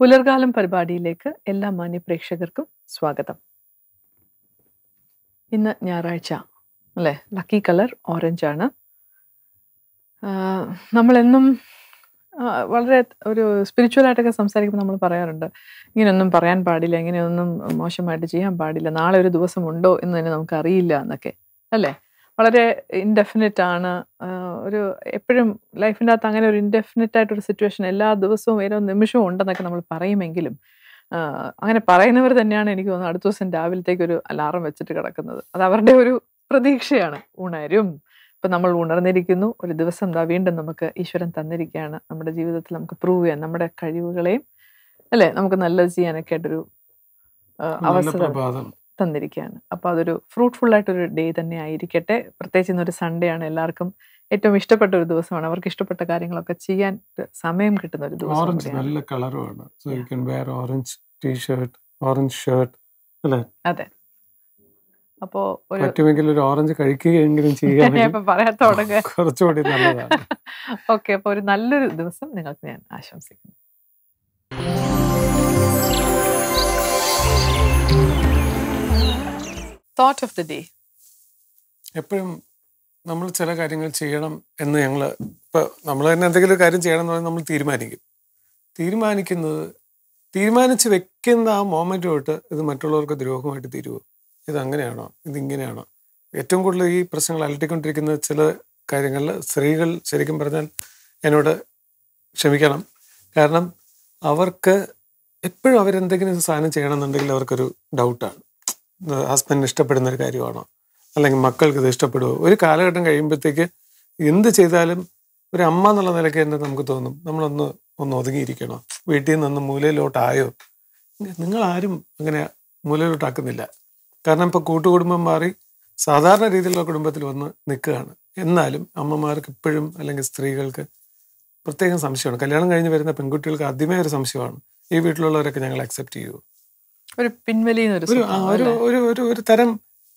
പുലർകാലം പരിപാടിയിലേക്ക് എല്ലാ മാന്യപ്രേക്ഷകർക്കും സ്വാഗതം ഇന്ന് ഞായറാഴ്ച അല്ലേ ലക്കി കളർ ഓറഞ്ച് ആണ് നമ്മളെന്നും വളരെ ഒരു സ്പിരിച്വലായിട്ടൊക്കെ സംസാരിക്കുമ്പോൾ നമ്മൾ പറയാറുണ്ട് ഇങ്ങനെയൊന്നും പറയാൻ പാടില്ല ഇങ്ങനെയൊന്നും മോശമായിട്ട് ചെയ്യാൻ പാടില്ല നാളെ ഒരു ദിവസമുണ്ടോ എന്ന് തന്നെ അറിയില്ല എന്നൊക്കെ അല്ലേ വളരെ ഇൻഡെഫിനിറ്റ് ആണ് ഒരു എപ്പോഴും ലൈഫിൻ്റെ അകത്ത് അങ്ങനെ ഒരു ഇൻഡെഫിനിറ്റ് ആയിട്ടൊരു സിറ്റുവേഷൻ എല്ലാ ദിവസവും ഓരോ നിമിഷവും ഉണ്ടെന്നൊക്കെ നമ്മൾ പറയുമെങ്കിലും അങ്ങനെ പറയുന്നവർ തന്നെയാണ് എനിക്ക് തോന്നുന്നത് അടുത്ത ദിവസം രാവിലത്തേക്ക് ഒരു അലാറം വെച്ചിട്ട് കിടക്കുന്നത് അത് അവരുടെ ഒരു പ്രതീക്ഷയാണ് ഉണരും ഇപ്പം നമ്മൾ ഉണർന്നിരിക്കുന്നു ഒരു ദിവസം എന്താ വീണ്ടും നമുക്ക് ഈശ്വരൻ തന്നിരിക്കുകയാണ് നമ്മുടെ ജീവിതത്തിൽ നമുക്ക് പ്രൂവ് ചെയ്യാൻ നമ്മുടെ കഴിവുകളെയും അല്ലേ നമുക്ക് നല്ലത് ചെയ്യാനൊക്കെ ആയിട്ടൊരു അവസരം തന്നിരിക്കുകയാണ് അപ്പോൾ അതൊരു ഫ്രൂട്ട്ഫുൾ ആയിട്ടൊരു ഡേ തന്നെ ആയിരിക്കട്ടെ പ്രത്യേകിച്ച് ഇന്നൊരു സൺഡേ ആണ് എല്ലാവർക്കും ഏറ്റവും ഇഷ്ടപ്പെട്ട ഒരു ദിവസമാണ് അവർക്ക് ഇഷ്ടപ്പെട്ട കാര്യങ്ങളൊക്കെ ചെയ്യാൻ സമയം കിട്ടുന്ന ഒരു ദിവസം ഓറഞ്ച് നല്ല കളറുമാണ് so you can wear orange T shirt orange shirt അല്ലേ അതെ അപ്പോ പറ്റുമെങ്കിൽ ഒരു ഓറഞ്ച് കഴിക്കുകയെങ്കിലും ചെയ്യാൻ പറയാൻ തുടങ്ങുക കുറച്ചുകൂടി നല്ലതാണ് ഓക്കെ അപ്പോൾ ഒരു നല്ലൊരു ദിവസം നിങ്ങൾക്ക് ഞാൻ ആശംസിക്കുന്നു തോട്ട് ഓഫ് ദി ഡേ എപ്പോഴും നമ്മൾ ചില കാര്യങ്ങൾ ചെയ്യണം എന്ന് ഞങ്ങൾ ഇപ്പൊ നമ്മൾ തന്നെ എന്തെങ്കിലും ഒരു കാര്യം ചെയ്യണം എന്ന് പറഞ്ഞാൽ നമ്മൾ തീരുമാനിക്കും തീരുമാനിക്കുന്നത് തീരുമാനിച്ച് വെക്കുന്ന ആ മോമെൻ്റ് തൊട്ട് ഇത് മറ്റുള്ളവർക്ക് ദ്രോഹമായിട്ട് തീരുവോ ഇത് അങ്ങനെയാണോ ഇത് ഇങ്ങനെയാണോ ഏറ്റവും കൂടുതൽ ഈ പ്രശ്നങ്ങൾ അലട്ടിക്കൊണ്ടിരിക്കുന്ന ചില കാര്യങ്ങളിൽ സ്ത്രീകൾ ശരിക്കും പറഞ്ഞാൽ എന്നോട് ക്ഷമിക്കണം കാരണം അവർക്ക് എപ്പോഴും അവരെന്തെങ്കിലും സാധനം ചെയ്യണമെന്നുണ്ടെങ്കിൽ അവർക്കൊരു ഡൗട്ടാണ് ഹസ്ബൻഡിന് ഇഷ്ടപ്പെടുന്ന ഒരു കാര്യമാണോ അല്ലെങ്കിൽ മക്കൾക്ക് ഇത് ഇഷ്ടപ്പെടുമോ ഒരു കാലഘട്ടം കഴിയുമ്പോഴത്തേക്ക് എന്ത് ചെയ്താലും ഒരു അമ്മ എന്നുള്ള നിലയ്ക്ക് തന്നെ നമുക്ക് തോന്നും നമ്മളൊന്ന് ഒന്ന് ഒതുങ്ങിയിരിക്കണോ വീട്ടിൽ നിന്ന് മൂലയിലോട്ടായോ നിങ്ങൾ ആരും അങ്ങനെ മൂലയിലോട്ടാക്കുന്നില്ല കാരണം ഇപ്പോൾ കൂട്ടുകുടുംബം മാറി സാധാരണ രീതിയിലുള്ള കുടുംബത്തിൽ വന്ന് നിൽക്കുകയാണ് എന്നാലും അമ്മമാർക്ക് ഇപ്പോഴും അല്ലെങ്കിൽ സ്ത്രീകൾക്ക് പ്രത്യേകം സംശയമാണ് കല്യാണം കഴിഞ്ഞ് വരുന്ന പെൺകുട്ടികൾക്ക് ആദ്യമേ ഒരു സംശയമാണ് ഈ വീട്ടിലുള്ളവരൊക്കെ ഞങ്ങൾ അക്സെപ്റ്റ് ചെയ്യുമോ ഒരു പിൻവലിയുന്ന ഒരു ഒരു ഒരു ഒരു തരം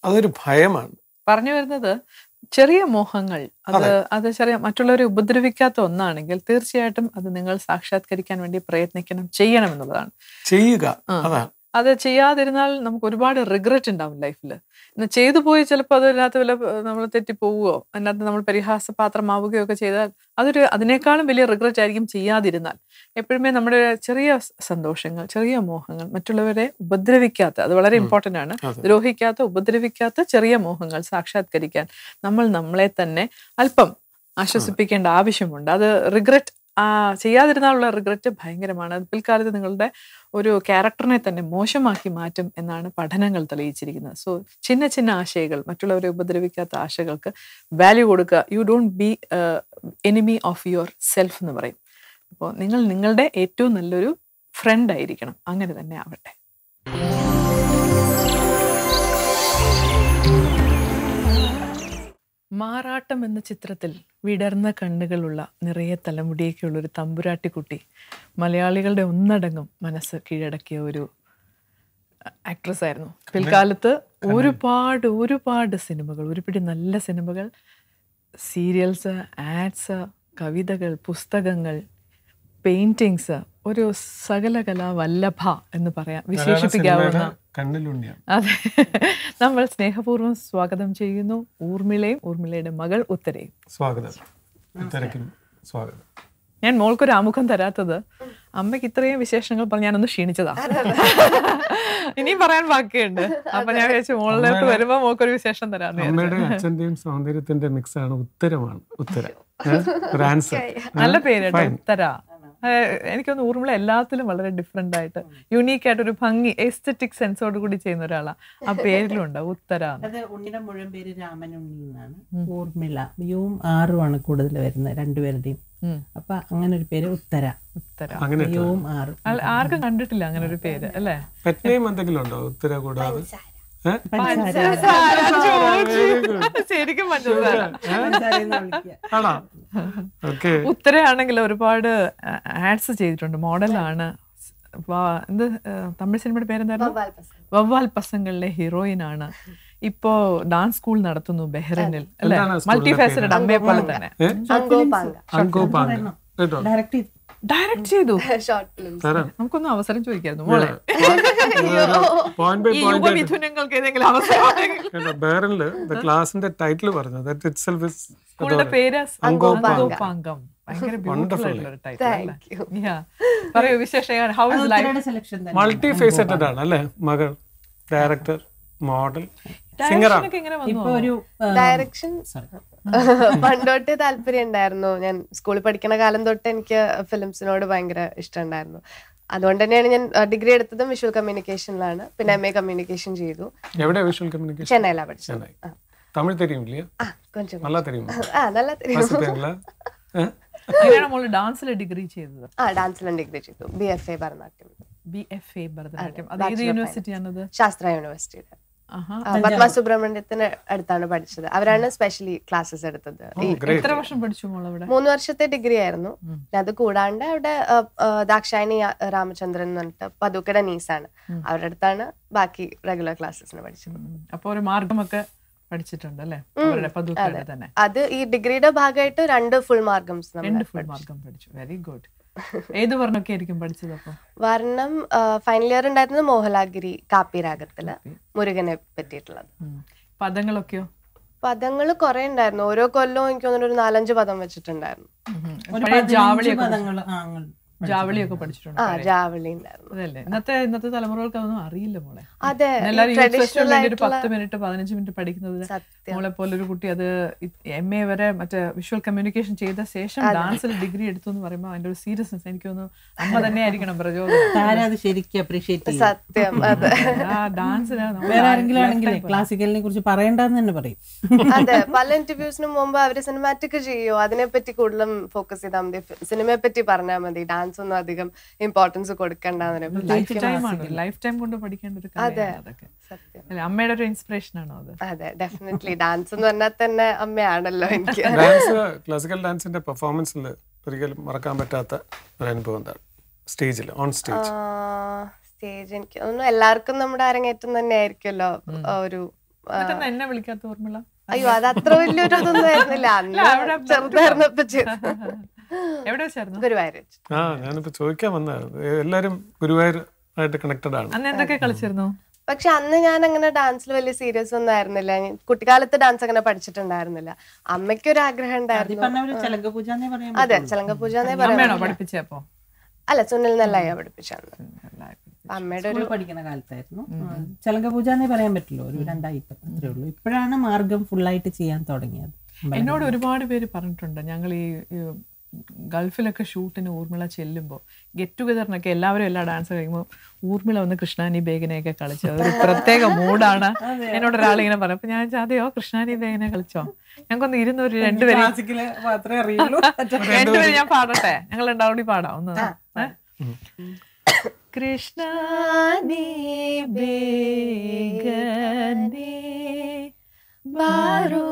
അതൊരു ഭയമാണ് പറഞ്ഞു വരുന്നത് ചെറിയ മോഹങ്ങൾ അത് അത് ചെറിയ മറ്റുള്ളവരെ ഉപദ്രവിക്കാത്ത ഒന്നാണെങ്കിൽ തീർച്ചയായിട്ടും അത് നിങ്ങൾ സാക്ഷാത്കരിക്കാൻ വേണ്ടി പ്രയത്നിക്കണം ചെയ്യണം എന്നുള്ളതാണ് ചെയ്യുക അതാണ് അത് ചെയ്യാതിരുന്നാൽ നമുക്ക് ഒരുപാട് റിഗ്രറ്റ് ഉണ്ടാവും ലൈഫിൽ എന്നാൽ ചെയ്തു പോയി ചിലപ്പോൾ അതിനകത്ത് വില നമ്മൾ തെറ്റിപ്പോവുകയോ അതിനകത്ത് നമ്മൾ പരിഹാസപാത്രമാവുകയോ ഒക്കെ ചെയ്താൽ അതൊരു അതിനേക്കാളും വലിയ റിഗ്രറ്റ് ആയിരിക്കും ചെയ്യാതിരുന്നാൽ എപ്പോഴുമേ നമ്മുടെ ചെറിയ സന്തോഷങ്ങൾ ചെറിയ മോഹങ്ങൾ മറ്റുള്ളവരെ ഉപദ്രവിക്കാത്ത അത് വളരെ ഇമ്പോർട്ടൻ്റ് ആണ് ദ്രോഹിക്കാത്ത ഉപദ്രവിക്കാത്ത ചെറിയ മോഹങ്ങൾ സാക്ഷാത്കരിക്കാൻ നമ്മൾ നമ്മളെ തന്നെ അല്പം ആശ്വസിപ്പിക്കേണ്ട ആവശ്യമുണ്ട് അത് റിഗ്രറ്റ് ആ ചെയ്യാതിരുന്നാലുള്ള റിഗ്രറ്റ് ഭയങ്കരമാണ് അത് പിൽക്കാലത്ത് നിങ്ങളുടെ ഒരു ക്യാരക്ടറിനെ തന്നെ മോശമാക്കി മാറ്റും എന്നാണ് പഠനങ്ങൾ തെളിയിച്ചിരിക്കുന്നത് സോ ചിന്ന ചിന്ന ആശയകൾ മറ്റുള്ളവരെ ഉപദ്രവിക്കാത്ത ആശയങ്ങൾക്ക് വാല്യൂ കൊടുക്കുക you don't be enemy of yourself എന്ന് പറയും അപ്പോൾ നിങ്ങൾ നിങ്ങളുടെ ഏറ്റവും നല്ലൊരു ഫ്രണ്ട് ആയിരിക്കണം അങ്ങനെ തന്നെ ആവട്ടെ മാറാട്ടം എന്ന ചിത്രത്തിൽ വിടർന്ന കണ്ണുകളുള്ള നിറയെ തലമുടിയൊക്കെയുള്ള ഒരു തമ്പുരാട്ടിക്കുട്ടി മലയാളികളുടെ ഒന്നടങ്കം മനസ്സ് കീഴടക്കിയ ഒരു ആക്ട്രസ് ആയിരുന്നു പിൽക്കാലത്ത് ഒരുപാട് ഒരുപാട് സിനിമകൾ ഒരുപിടി നല്ല സിനിമകൾ സീരിയൽസ് ആഡ്സ് കവിതകൾ പുസ്തകങ്ങൾ പെയിൻറ്റിങ്സ് ഒരു സകല വല്ലഭ എന്ന് പറയാം വിശേഷിപ്പിക്കാവുന്ന അതെ നമ്മൾ സ്നേഹപൂർവ്വം സ്വാഗതം ചെയ്യുന്നു ഊർമിളയും ഊർമിളയുടെ മകൾ ഉത്തരയും സ്വാഗതം സ്വാഗതം ഞാൻ മോൾക്കൊരു ആമുഖം തരാത്തത് അമ്മയ്ക്ക് ഇത്രയും വിശേഷങ്ങൾ പറഞ്ഞു ഞാനൊന്ന് ക്ഷീണിച്ചതാ ഇനിയും പറയാൻ ബാക്കിയുണ്ട് അപ്പൊ ഞാൻ വിചാരിച്ചു മോളിലേക്ക് വരുമ്പോ മോൾക്കൊരു വിശേഷം തരാം സൗന്ദര്യത്തിന്റെ മിക്സ് ആണ് ഉത്തരമാണ് ഉത്തര നല്ല പേര് ഉത്തര എനിക്കൊന്ന് ഊർമിള എല്ലാത്തിലും വളരെ ഡിഫറെന്റ് ആയിട്ട് യുണീക്ക് ആയിട്ട് ഒരു ഭംഗി എസ്തറ്റിക് സെൻസോട് കൂടി ചെയ്യുന്ന ഒരാളാണ് ആ പേരിലും ഉണ്ടാവും ഉത്തര അത് മുഴുവൻ പേര് രാമൻ ഉണ്ണി എന്നാണ് ഊർമിള യും ആറുമാണ് കൂടുതൽ വരുന്നത് രണ്ടുപേരുടെയും അപ്പൊ അങ്ങനെ ഒരു പേര് ഉത്തര ഉത്തര അങ്ങനെ ആർക്കും കണ്ടിട്ടില്ല അങ്ങനെ ഒരു പേര് അല്ലേ എന്തെങ്കിലും ഉണ്ടോ ഉത്തര കൂടാതെ ശരിക്കും ഉത്തരയാണെങ്കിൽ ഒരുപാട് ആഡ്സ് ചെയ്തിട്ടുണ്ട് മോഡലാണ് എന്ത് തമിഴ് സിനിമയുടെ പേരെന്തായിരുന്നു വവ്വാൽ പസങ്ങളിലെ ഹീറോയിൻ ആണ് ഇപ്പോ ഡാൻസ് സ്കൂൾ നടത്തുന്നു ബെഹ്റിനിൽ അല്ലെ മൾട്ടി അമ്മയെ പോലെ തന്നെ ഡയറക്റ്റ് ഡയറക്ട് ചെയ്തു നമുക്കൊന്നും അവസരം ചോദിക്കായിരുന്നു മോളെ ബേറനില് ക്ലാസിന്റെ ടൈറ്റിൽ പറഞ്ഞു മൾട്ടി ഫേസറ്റഡ് ആണ് അല്ലേ മകൾ ഡയറക്ടർ മോഡൽ സിംഗർ ആണ് ഇപ്പൊ ഒരു ഡയറക്ഷൻ പണ്ടോട്ട് താല്പര്യം ഉണ്ടായിരുന്നു ഞാൻ സ്കൂളിൽ പഠിക്കുന്ന കാലം തൊട്ട് എനിക്ക് ഫിലിംസിനോട് ഭയങ്കര ഇഷ്ടം ഉണ്ടായിരുന്നു അതുകൊണ്ട് തന്നെയാണ് ഞാൻ ഡിഗ്രി എടുത്തതും വിഷ്വൽ കമ്മ്യൂണിക്കേഷനിലാണ് പിന്നെ എം എ കമ്മ്യൂണിക്കേഷൻ ചെയ്തു എവിടെ ചെന്നൈയിലാണ് പഠിച്ചത് തമിഴ് തെരിയും ഡിഗ്രി ചെയ്തു B F A Bharatanatyam Sastra university Padma സുബ്രഹ്മണ്യത്തിന് അടുത്താണ് പഠിച്ചത് അവരാണ് സ്പെഷ്യലി ക്ലാസ്സസ് എടുത്തത് എത്ര വർഷം പഠിച്ചു മൂന്ന് വർഷത്തെ ഡിഗ്രി ആയിരുന്നു അത് കൂടാണ്ട് അവിടെ ദാക്ഷായണി രാമചന്ദ്രൻ എന്ന് പറഞ്ഞിട്ട് പതുക്കട നീസാണ് അവരുടെ അടുത്താണ് ബാക്കി റെഗുലർ ക്ലാസ്സസിന് പഠിച്ചത് അപ്പോൾ ഒരു മാർഗമൊക്കെ പഠിച്ചിട്ടുണ്ട് അല്ലേ അവരുടെ തന്നെ അത് ഈ ഡിഗ്രിയുടെ ഭാഗമായിട്ട് രണ്ട് ഫുൾ മാർഗംസ് രണ്ട് ഫുൾ മാർഗം പഠിച്ചു വെരി ഗുഡ് ഏത് വർണ്ണമൊക്കെ ആയിരിക്കും പഠിച്ചത് അപ്പോൾ വർണ്ണം ഫൈനൽ ഇയർ ഉണ്ടായിരുന്നത് മോഹലാഗിരി കാപ്പി രാഗത്തില് മുരുകനെ പറ്റിയിട്ടുള്ളത് പദങ്ങളൊക്കെയോ പദങ്ങൾ കുറെ ഉണ്ടായിരുന്നു ഓരോ കൊല്ലവും എനിക്ക് തോന്നുന്നു ഒരു നാലഞ്ച് പദം വെച്ചിട്ടുണ്ടായിരുന്നു ജാവളിയൊക്കെ പഠിച്ചിട്ടുണ്ട് ആ ജാവളി അതല്ലേ ഇന്നത്തെ ഇന്നത്തെ തലമുറകൾക്ക് അതൊന്നും അറിയില്ല മോളെ അതെ എല്ലാവരും പത്ത് മിനിറ്റ് പതിനഞ്ച് മിനിറ്റ് പഠിക്കുന്നത് മോളെ പോലെ ഒരു കുട്ടി അത് എം എ വരെ മറ്റേ വിഷ്വൽ കമ്മ്യൂണിക്കേഷൻ ചെയ്ത ശേഷം ഡാൻസിൽ ഡിഗ്രി എടുത്തു എന്ന് പറയുമ്പോൾ അതിന്റെ ഒരു സീരിയസ്നെസ് എനിക്കൊന്ന് അമ്മ തന്നെ ആയിരിക്കണം പ്രചോദനം ശരിക്കും അപ്രീഷിയേറ്റ് സത്യം ഡാൻസിനാണ് വേറെ ആരെങ്കിലും ആണെങ്കിൽ ക്ലാസിക്കലിനെ കുറിച്ച് പറയണ്ടെന്ന് തന്നെ പറയും അതെ പല ഇന്റർവ്യൂസിനും മുമ്പ് അവര് സിനിമാറ്റിക് ചെയ്യോ അതിനെ പറ്റി കൂടുതലും ഫോക്കസ് ചെയ്താൽ മതി സിനിമയെ പറ്റി പറഞ്ഞാൽ മതി ഡാൻസ് എക്സാംസ് ഒന്നും അധികം ഇമ്പോർട്ടൻസ് കൊടുക്കണ്ടെന്ന് അതെ അമ്മയുടെ ഒരു ഇൻസ്പിറേഷൻ ആണോ അത് അതെ ഡെഫിനറ്റ്ലി ഡാൻസ് എന്ന് പറഞ്ഞാൽ തന്നെ അമ്മയാണല്ലോ എനിക്ക് ഡാൻസ് ക്ലാസിക്കൽ ഡാൻസിന്റെ പെർഫോമൻസിൽ ഒരിക്കലും മറക്കാൻ പറ്റാത്ത ഒരു അനുഭവം എന്താണ് സ്റ്റേജിൽ ഓൺ സ്റ്റേജ് സ്റ്റേജ് എനിക്ക് തോന്നുന്നു എല്ലാവർക്കും നമ്മുടെ അരങ്ങേറ്റം തന്നെ ആയിരിക്കുമല്ലോ ഒരു എന്നെ വിളിക്കാത്ത ഓർമ്മ അയ്യോ അത് അത്ര വലിയൊരു ഇതൊന്നും ആയിരുന്നില്ല അന്ന് ചെറുതായിരുന്നപ്പോ ചെയ്തു എവിടെ വെച്ചായിരുന്നു ഗുരുവായൂർ ആ ഞാനിപ്പോ ചോദിക്കാൻ വന്നതാണ് എല്ലാരും ഗുരുവായൂർ ആയിട്ട് കണക്റ്റഡ് ആണ് അന്ന് എന്തൊക്കെ കളിച്ചിരുന്നു പക്ഷെ അന്ന് ഞാൻ അങ്ങനെ ഡാൻസിൽ വലിയ സീരിയസ് ഒന്നും ആയിരുന്നില്ല കുട്ടിക്കാലത്ത് ഡാൻസ് അങ്ങനെ പഠിച്ചിട്ടുണ്ടായിരുന്നില്ല അമ്മയ്ക്ക് ഒരു ആഗ്രഹം ഉണ്ടായിരുന്നു അതെ ചലങ്കപൂജ എന്നേ പറയാം അല്ല സുനിൽ നെല്ലായ പഠിപ്പിച്ചാണ് അമ്മയുടെ ഒരു പഠിക്കുന്ന കാലത്തായിരുന്നു ചലങ്കപൂജ എന്നേ പറയാൻ പറ്റുള്ളൂ ഒരു രണ്ടായിരത്തി അത്രേ ഉള്ളൂ ഇപ്പോഴാണ് മാർഗം ഫുള്ളായിട്ട് ചെയ്യാൻ തുടങ്ങിയത് എന്നോട് ഒരുപാട് പേര് പറഞ്ഞിട്ടുണ്ട് ഞങ്ങൾ ഈ ഗൾഫിലൊക്കെ ഷൂട്ടിന് ഊർമിള ചെല്ലുമ്പോൾ ഗെറ്റ് ടുഗദറിനൊക്കെ എല്ലാവരും എല്ലാ ഡാൻസ് കഴിയുമ്പോൾ ഊർമിള വന്ന് കൃഷ്ണാനി ബേഗനെയൊക്കെ കളിച്ചു അതൊരു പ്രത്യേക മൂഡാണ് എന്നോട് ഒരാൾ ഇങ്ങനെ പറഞ്ഞു അപ്പൊ ഞാൻ അതെയോ കൃഷ്ണാനി ബേഗനെ കളിച്ചോ ഞങ്ങൾക്കൊന്ന് ഇരുന്ന് ഒരു രണ്ടുപേരും രണ്ടുപേരും ഞാൻ പാടട്ടെ ഞങ്ങൾ രണ്ടാമൂടി പാടാം ഒന്ന് കൃഷ്ണാനി ബാരോ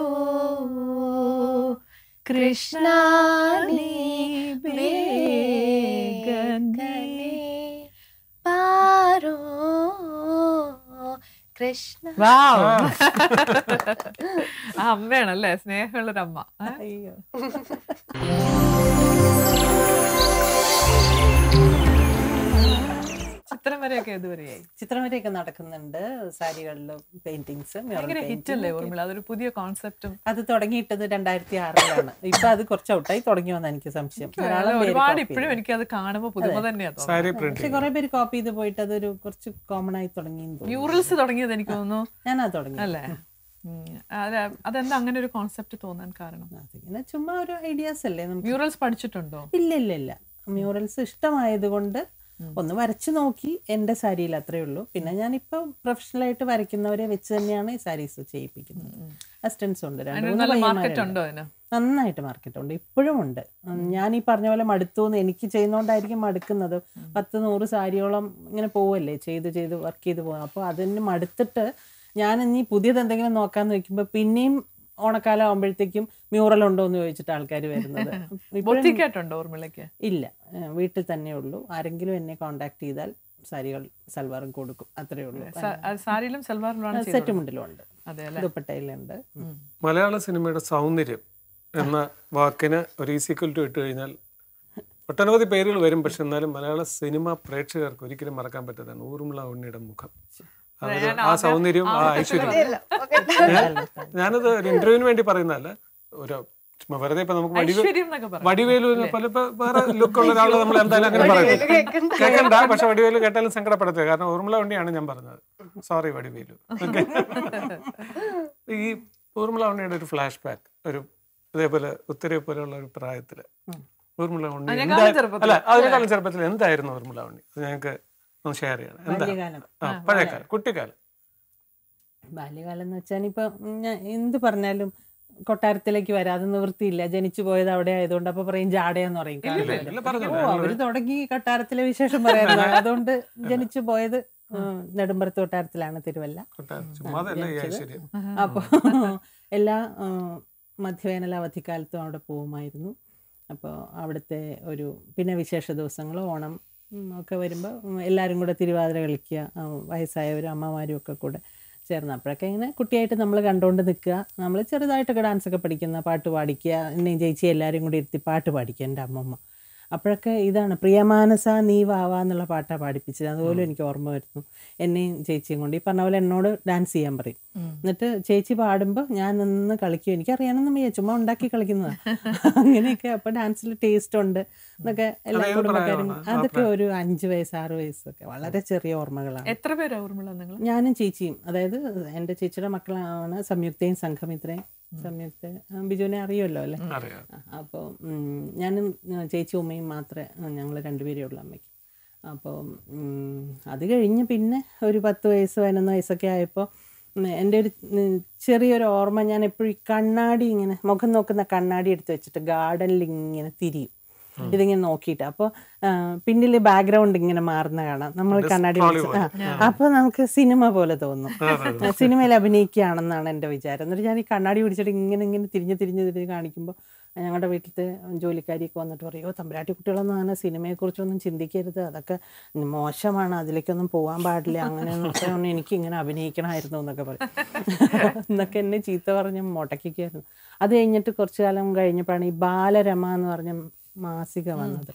കൃഷ്ണ പാരോ കൃഷ്ണ ആ അമ്മയാണല്ലേ സ്നേഹമുള്ളൊരമ്മ അയ്യോ ചിത്രം വരെയൊക്കെ ഇതുവരെയായി ചിത്രം വരെയൊക്കെ നടക്കുന്നുണ്ട് സാരികളിലും പെയിന്റിങ്സ് ഹിറ്റ് അല്ലേ ഓർമ്മ അതൊരു പുതിയ കോൺസെപ്റ്റും അത് തുടങ്ങിയിട്ടത് രണ്ടായിരത്തി ആറിലാണ് ഇപ്പൊ അത് കുറച്ച് ഔട്ടായി തുടങ്ങിയോന്ന് എനിക്ക് സംശയം ഒരുപാട് ഇപ്പോഴും എനിക്ക് അത് കാണുമ്പോൾ പുതുമ തന്നെയാ പക്ഷെ കുറെ പേര് കോപ്പി ചെയ്ത് പോയിട്ട് അതൊരു കുറച്ച് കോമൺ ആയി തുടങ്ങി മ്യൂറൽസ് തുടങ്ങിയത് എനിക്ക് തോന്നുന്നു അത് തുടങ്ങി അല്ലേ അതെന്താ അങ്ങനെ ഒരു കോൺസെപ്റ്റ് തോന്നാൻ കാരണം ചുമ്മാ ഒരു ഐഡിയാസ് അല്ലേ മ്യൂറൽസ് പഠിച്ചിട്ടുണ്ടോ ഇല്ല ഇല്ല ഇല്ല മ്യൂറൽസ് ഇഷ്ടമായത് കൊണ്ട് ഒന്ന് വരച്ചു നോക്കി എൻ്റെ സാരിയിൽ അത്രയേ ഉള്ളൂ പിന്നെ ഞാനിപ്പോൾ പ്രൊഫഷണലായിട്ട് വരയ്ക്കുന്നവരെ വെച്ച് തന്നെയാണ് ഈ സാരീസ് ചെയ്യിപ്പിക്കുന്നത് അസിസ്റ്റൻസ് ഉണ്ട് രണ്ട് നന്നായിട്ട് മാർക്കറ്റ് ഉണ്ട് ഇപ്പോഴും ഉണ്ട് ഞാൻ ഈ പറഞ്ഞ പോലെ മടുത്തു എന്ന് എനിക്ക് ചെയ്യുന്നോണ്ടായിരിക്കും മടുക്കുന്നത് പത്ത് നൂറ് സാരിയോളം ഇങ്ങനെ പോവല്ലേ ചെയ്ത് ചെയ്ത് വർക്ക് ചെയ്ത് പോകാം അപ്പോൾ അതിന് മടുത്തിട്ട് ഞാൻ ഇനി പുതിയത് എന്തെങ്കിലും നോക്കാന്ന് വെക്കുമ്പോൾ പിന്നെയും ഓണക്കാലം ആകുമ്പോഴത്തേക്കും മ്യൂറൽ ഉണ്ടോ എന്ന് ചോദിച്ചിട്ട് ആൾക്കാർ വരുന്നത് ഇല്ല വീട്ടിൽ തന്നെ ഉള്ളൂ ആരെങ്കിലും എന്നെ കോണ്ടാക്ട് ചെയ്താൽ സാരികൾ സൽവാറും കൊടുക്കും അത്രേ ഉള്ളൂ സാരിയിലും ഉണ്ട് മലയാള സിനിമയുടെ സൗന്ദര്യം എന്ന വാക്കിന് ഒരു ഈസിക്വൽ ടു ഇട്ട് കഴിഞ്ഞാൽ ഒട്ടനവധി പേരുകൾ വരും പക്ഷെ എന്നാലും മലയാള സിനിമ പ്രേക്ഷകർക്ക് ഒരിക്കലും മറക്കാൻ പറ്റാത്തതാണ് ഊർമിള ഉണ്ണിയുടെ മുഖം ആ സൗന്ദര്യം ആ ഐശ്വര്യം ഞാനത് ഒരു ഇന്റർവ്യൂവിന് വേണ്ടി പറയുന്നതല്ല ഒരു വെറുതെ ഇപ്പൊ നമുക്ക് വടിവേലു പല വേറെ ഉള്ള ഒരാള് നമ്മൾ എന്തായാലും അങ്ങനെ പറയുന്നത് കേൾക്കണ്ട പക്ഷെ വടിവേലു കേട്ടാലും സങ്കടപ്പെടുത്തുക കാരണം ഊർമിള ഉണ്ണിയാണ് ഞാൻ പറഞ്ഞത് സോറി വടിവേലു ഈ ഊർമിള ഉണ്ണിയുടെ ഒരു ഫ്ലാഷ് ബാക്ക് ഒരു ഇതേപോലെ ഉത്തരയെ പോലെയുള്ള ഒരു പ്രായത്തില് ഊർമിള ഉണ്ണി അല്ല അതിനേക്കാളും ചെറുപ്പത്തിൽ എന്തായിരുന്നു ഊർമിള ഉണ്ണി ഞങ്ങൾക്ക് ഒന്ന് ഷെയർ ചെയ്യണം എന്താ പഴയകാലം കുട്ടിക്കാലം ബാല്യകാലം എന്ന് വെച്ചാൽ ഇപ്പൊ ഞാൻ എന്ത് പറഞ്ഞാലും കൊട്ടാരത്തിലേക്ക് വരാതെ നിവൃത്തിയില്ല ജനിച്ചു പോയത് അവിടെ ആയതുകൊണ്ട് അപ്പൊ പറയും ജാടയെന്ന് പറയും ഓ അവര് തുടങ്ങി കൊട്ടാരത്തിലെ വിശേഷം പറയാറില്ല അതുകൊണ്ട് ജനിച്ചു പോയത് നെടുമ്പറത്ത് കൊട്ടാരത്തിലാണ് തിരുവല്ല അപ്പോ എല്ലാ മധ്യവേനൽ അവധിക്കാലത്തും അവിടെ പോകുമായിരുന്നു അപ്പോൾ അവിടുത്തെ ഒരു പിന്നെ വിശേഷ ദിവസങ്ങളും ഓണം ഒക്കെ വരുമ്പോൾ എല്ലാവരും കൂടെ തിരുവാതിര കളിക്കുക വയസ്സായവരും അമ്മമാരും ഒക്കെ കൂടെ ചേർന്ന് അപ്പോഴൊക്കെ ഇങ്ങനെ കുട്ടിയായിട്ട് നമ്മൾ കണ്ടുകൊണ്ട് നിൽക്കുക നമ്മൾ ചെറുതായിട്ടൊക്കെ ഡാൻസൊക്കെ പഠിക്കുന്ന പാട്ട് പാടിക്കുക എന്നെയും ജയിച്ച് എല്ലാവരും കൂടി ഇരുത്തി പാട്ട് പാടിക്കുക എൻ്റെ അമ്മമ്മ അപ്പോഴൊക്കെ ഇതാണ് പ്രിയമാനസ നീ വാവ എന്നുള്ള പാട്ടാണ് പാടിപ്പിച്ചത് അതുപോലെ എനിക്ക് ഓർമ്മ വരുന്നു എന്നെയും ചേച്ചിയും കൊണ്ട് ഈ പറഞ്ഞ പോലെ എന്നോട് ഡാൻസ് ചെയ്യാൻ പറയും എന്നിട്ട് ചേച്ചി പാടുമ്പോൾ ഞാൻ നിന്ന് കളിക്കും എനിക്കറിയാനൊന്നും അറിയാനൊന്നും ചുമ്മാ ഉണ്ടാക്കി കളിക്കുന്നതാണ് അങ്ങനെയൊക്കെ അപ്പോൾ ഡാൻസിൽ ടേസ്റ്റ് ഉണ്ട് എന്നൊക്കെ എല്ലാ കുടുംബക്കാരും അതൊക്കെ ഒരു അഞ്ച് വയസ്സ് ആറ് വയസ്സൊക്കെ വളരെ ചെറിയ ഓർമ്മകളാണ് എത്ര പേരാ നിങ്ങൾ ഞാനും ചേച്ചിയും അതായത് എൻ്റെ ചേച്ചിയുടെ മക്കളാണ് സംയുക്തയും സംഘമിത്രയും സംയുക്ത ബിജുവിനെ അറിയുമല്ലോ അല്ലേ അപ്പോൾ ഞാനും ചേച്ചി ഉമ്മയും മാത്രമേ ഞങ്ങൾ രണ്ടുപേരേ ഉള്ളൂ അമ്മയ്ക്ക് അപ്പോൾ അത് കഴിഞ്ഞ് പിന്നെ ഒരു പത്ത് വയസ്സ് പതിനൊന്ന് വയസ്സൊക്കെ ആയപ്പോൾ എൻ്റെ ഒരു ചെറിയൊരു ഓർമ്മ ഞാൻ എപ്പോഴും കണ്ണാടി ഇങ്ങനെ മുഖം നോക്കുന്ന കണ്ണാടി എടുത്ത് വെച്ചിട്ട് ഗാർഡനിൽ ഇങ്ങനെ തിരിയും ഇതിങ്ങനെ നോക്കിയിട്ട് അപ്പോൾ പിന്നില് ബാക്ക്ഗ്രൗണ്ട് ഇങ്ങനെ മാറുന്ന കാണാം നമ്മൾ കണ്ണാടി അപ്പൊ നമുക്ക് സിനിമ പോലെ തോന്നും സിനിമയിൽ അഭിനയിക്കുകയാണെന്നാണ് എൻ്റെ വിചാരം എന്നിട്ട് ഞാൻ ഈ കണ്ണാടി പിടിച്ചിട്ട് ഇങ്ങനെ ഇങ്ങനെ തിരിഞ്ഞ് തിരിഞ്ഞ് തിരിഞ്ഞ് കാണിക്കുമ്പോൾ ഞങ്ങളുടെ വീട്ടിലത്തെ ജോലിക്കാരിയൊക്കെ വന്നിട്ട് പറയും തമ്പരാട്ടി കുട്ടികളൊന്നും അങ്ങനെ കുറിച്ചൊന്നും ചിന്തിക്കരുത് അതൊക്കെ മോശമാണ് അതിലേക്കൊന്നും പോകാൻ പാടില്ല അങ്ങനെ ഒന്നും എനിക്ക് ഇങ്ങനെ അഭിനയിക്കണമായിരുന്നു എന്നൊക്കെ പറയും എന്നൊക്കെ എന്നെ ചീത്ത പറഞ്ഞ് മുടക്കിക്കായിരുന്നു അത് കഴിഞ്ഞിട്ട് കുറച്ചു കാലം കഴിഞ്ഞപ്പോഴാണ് ഈ ബാലരമ എന്ന് പറഞ്ഞ മാസിക വന്നത്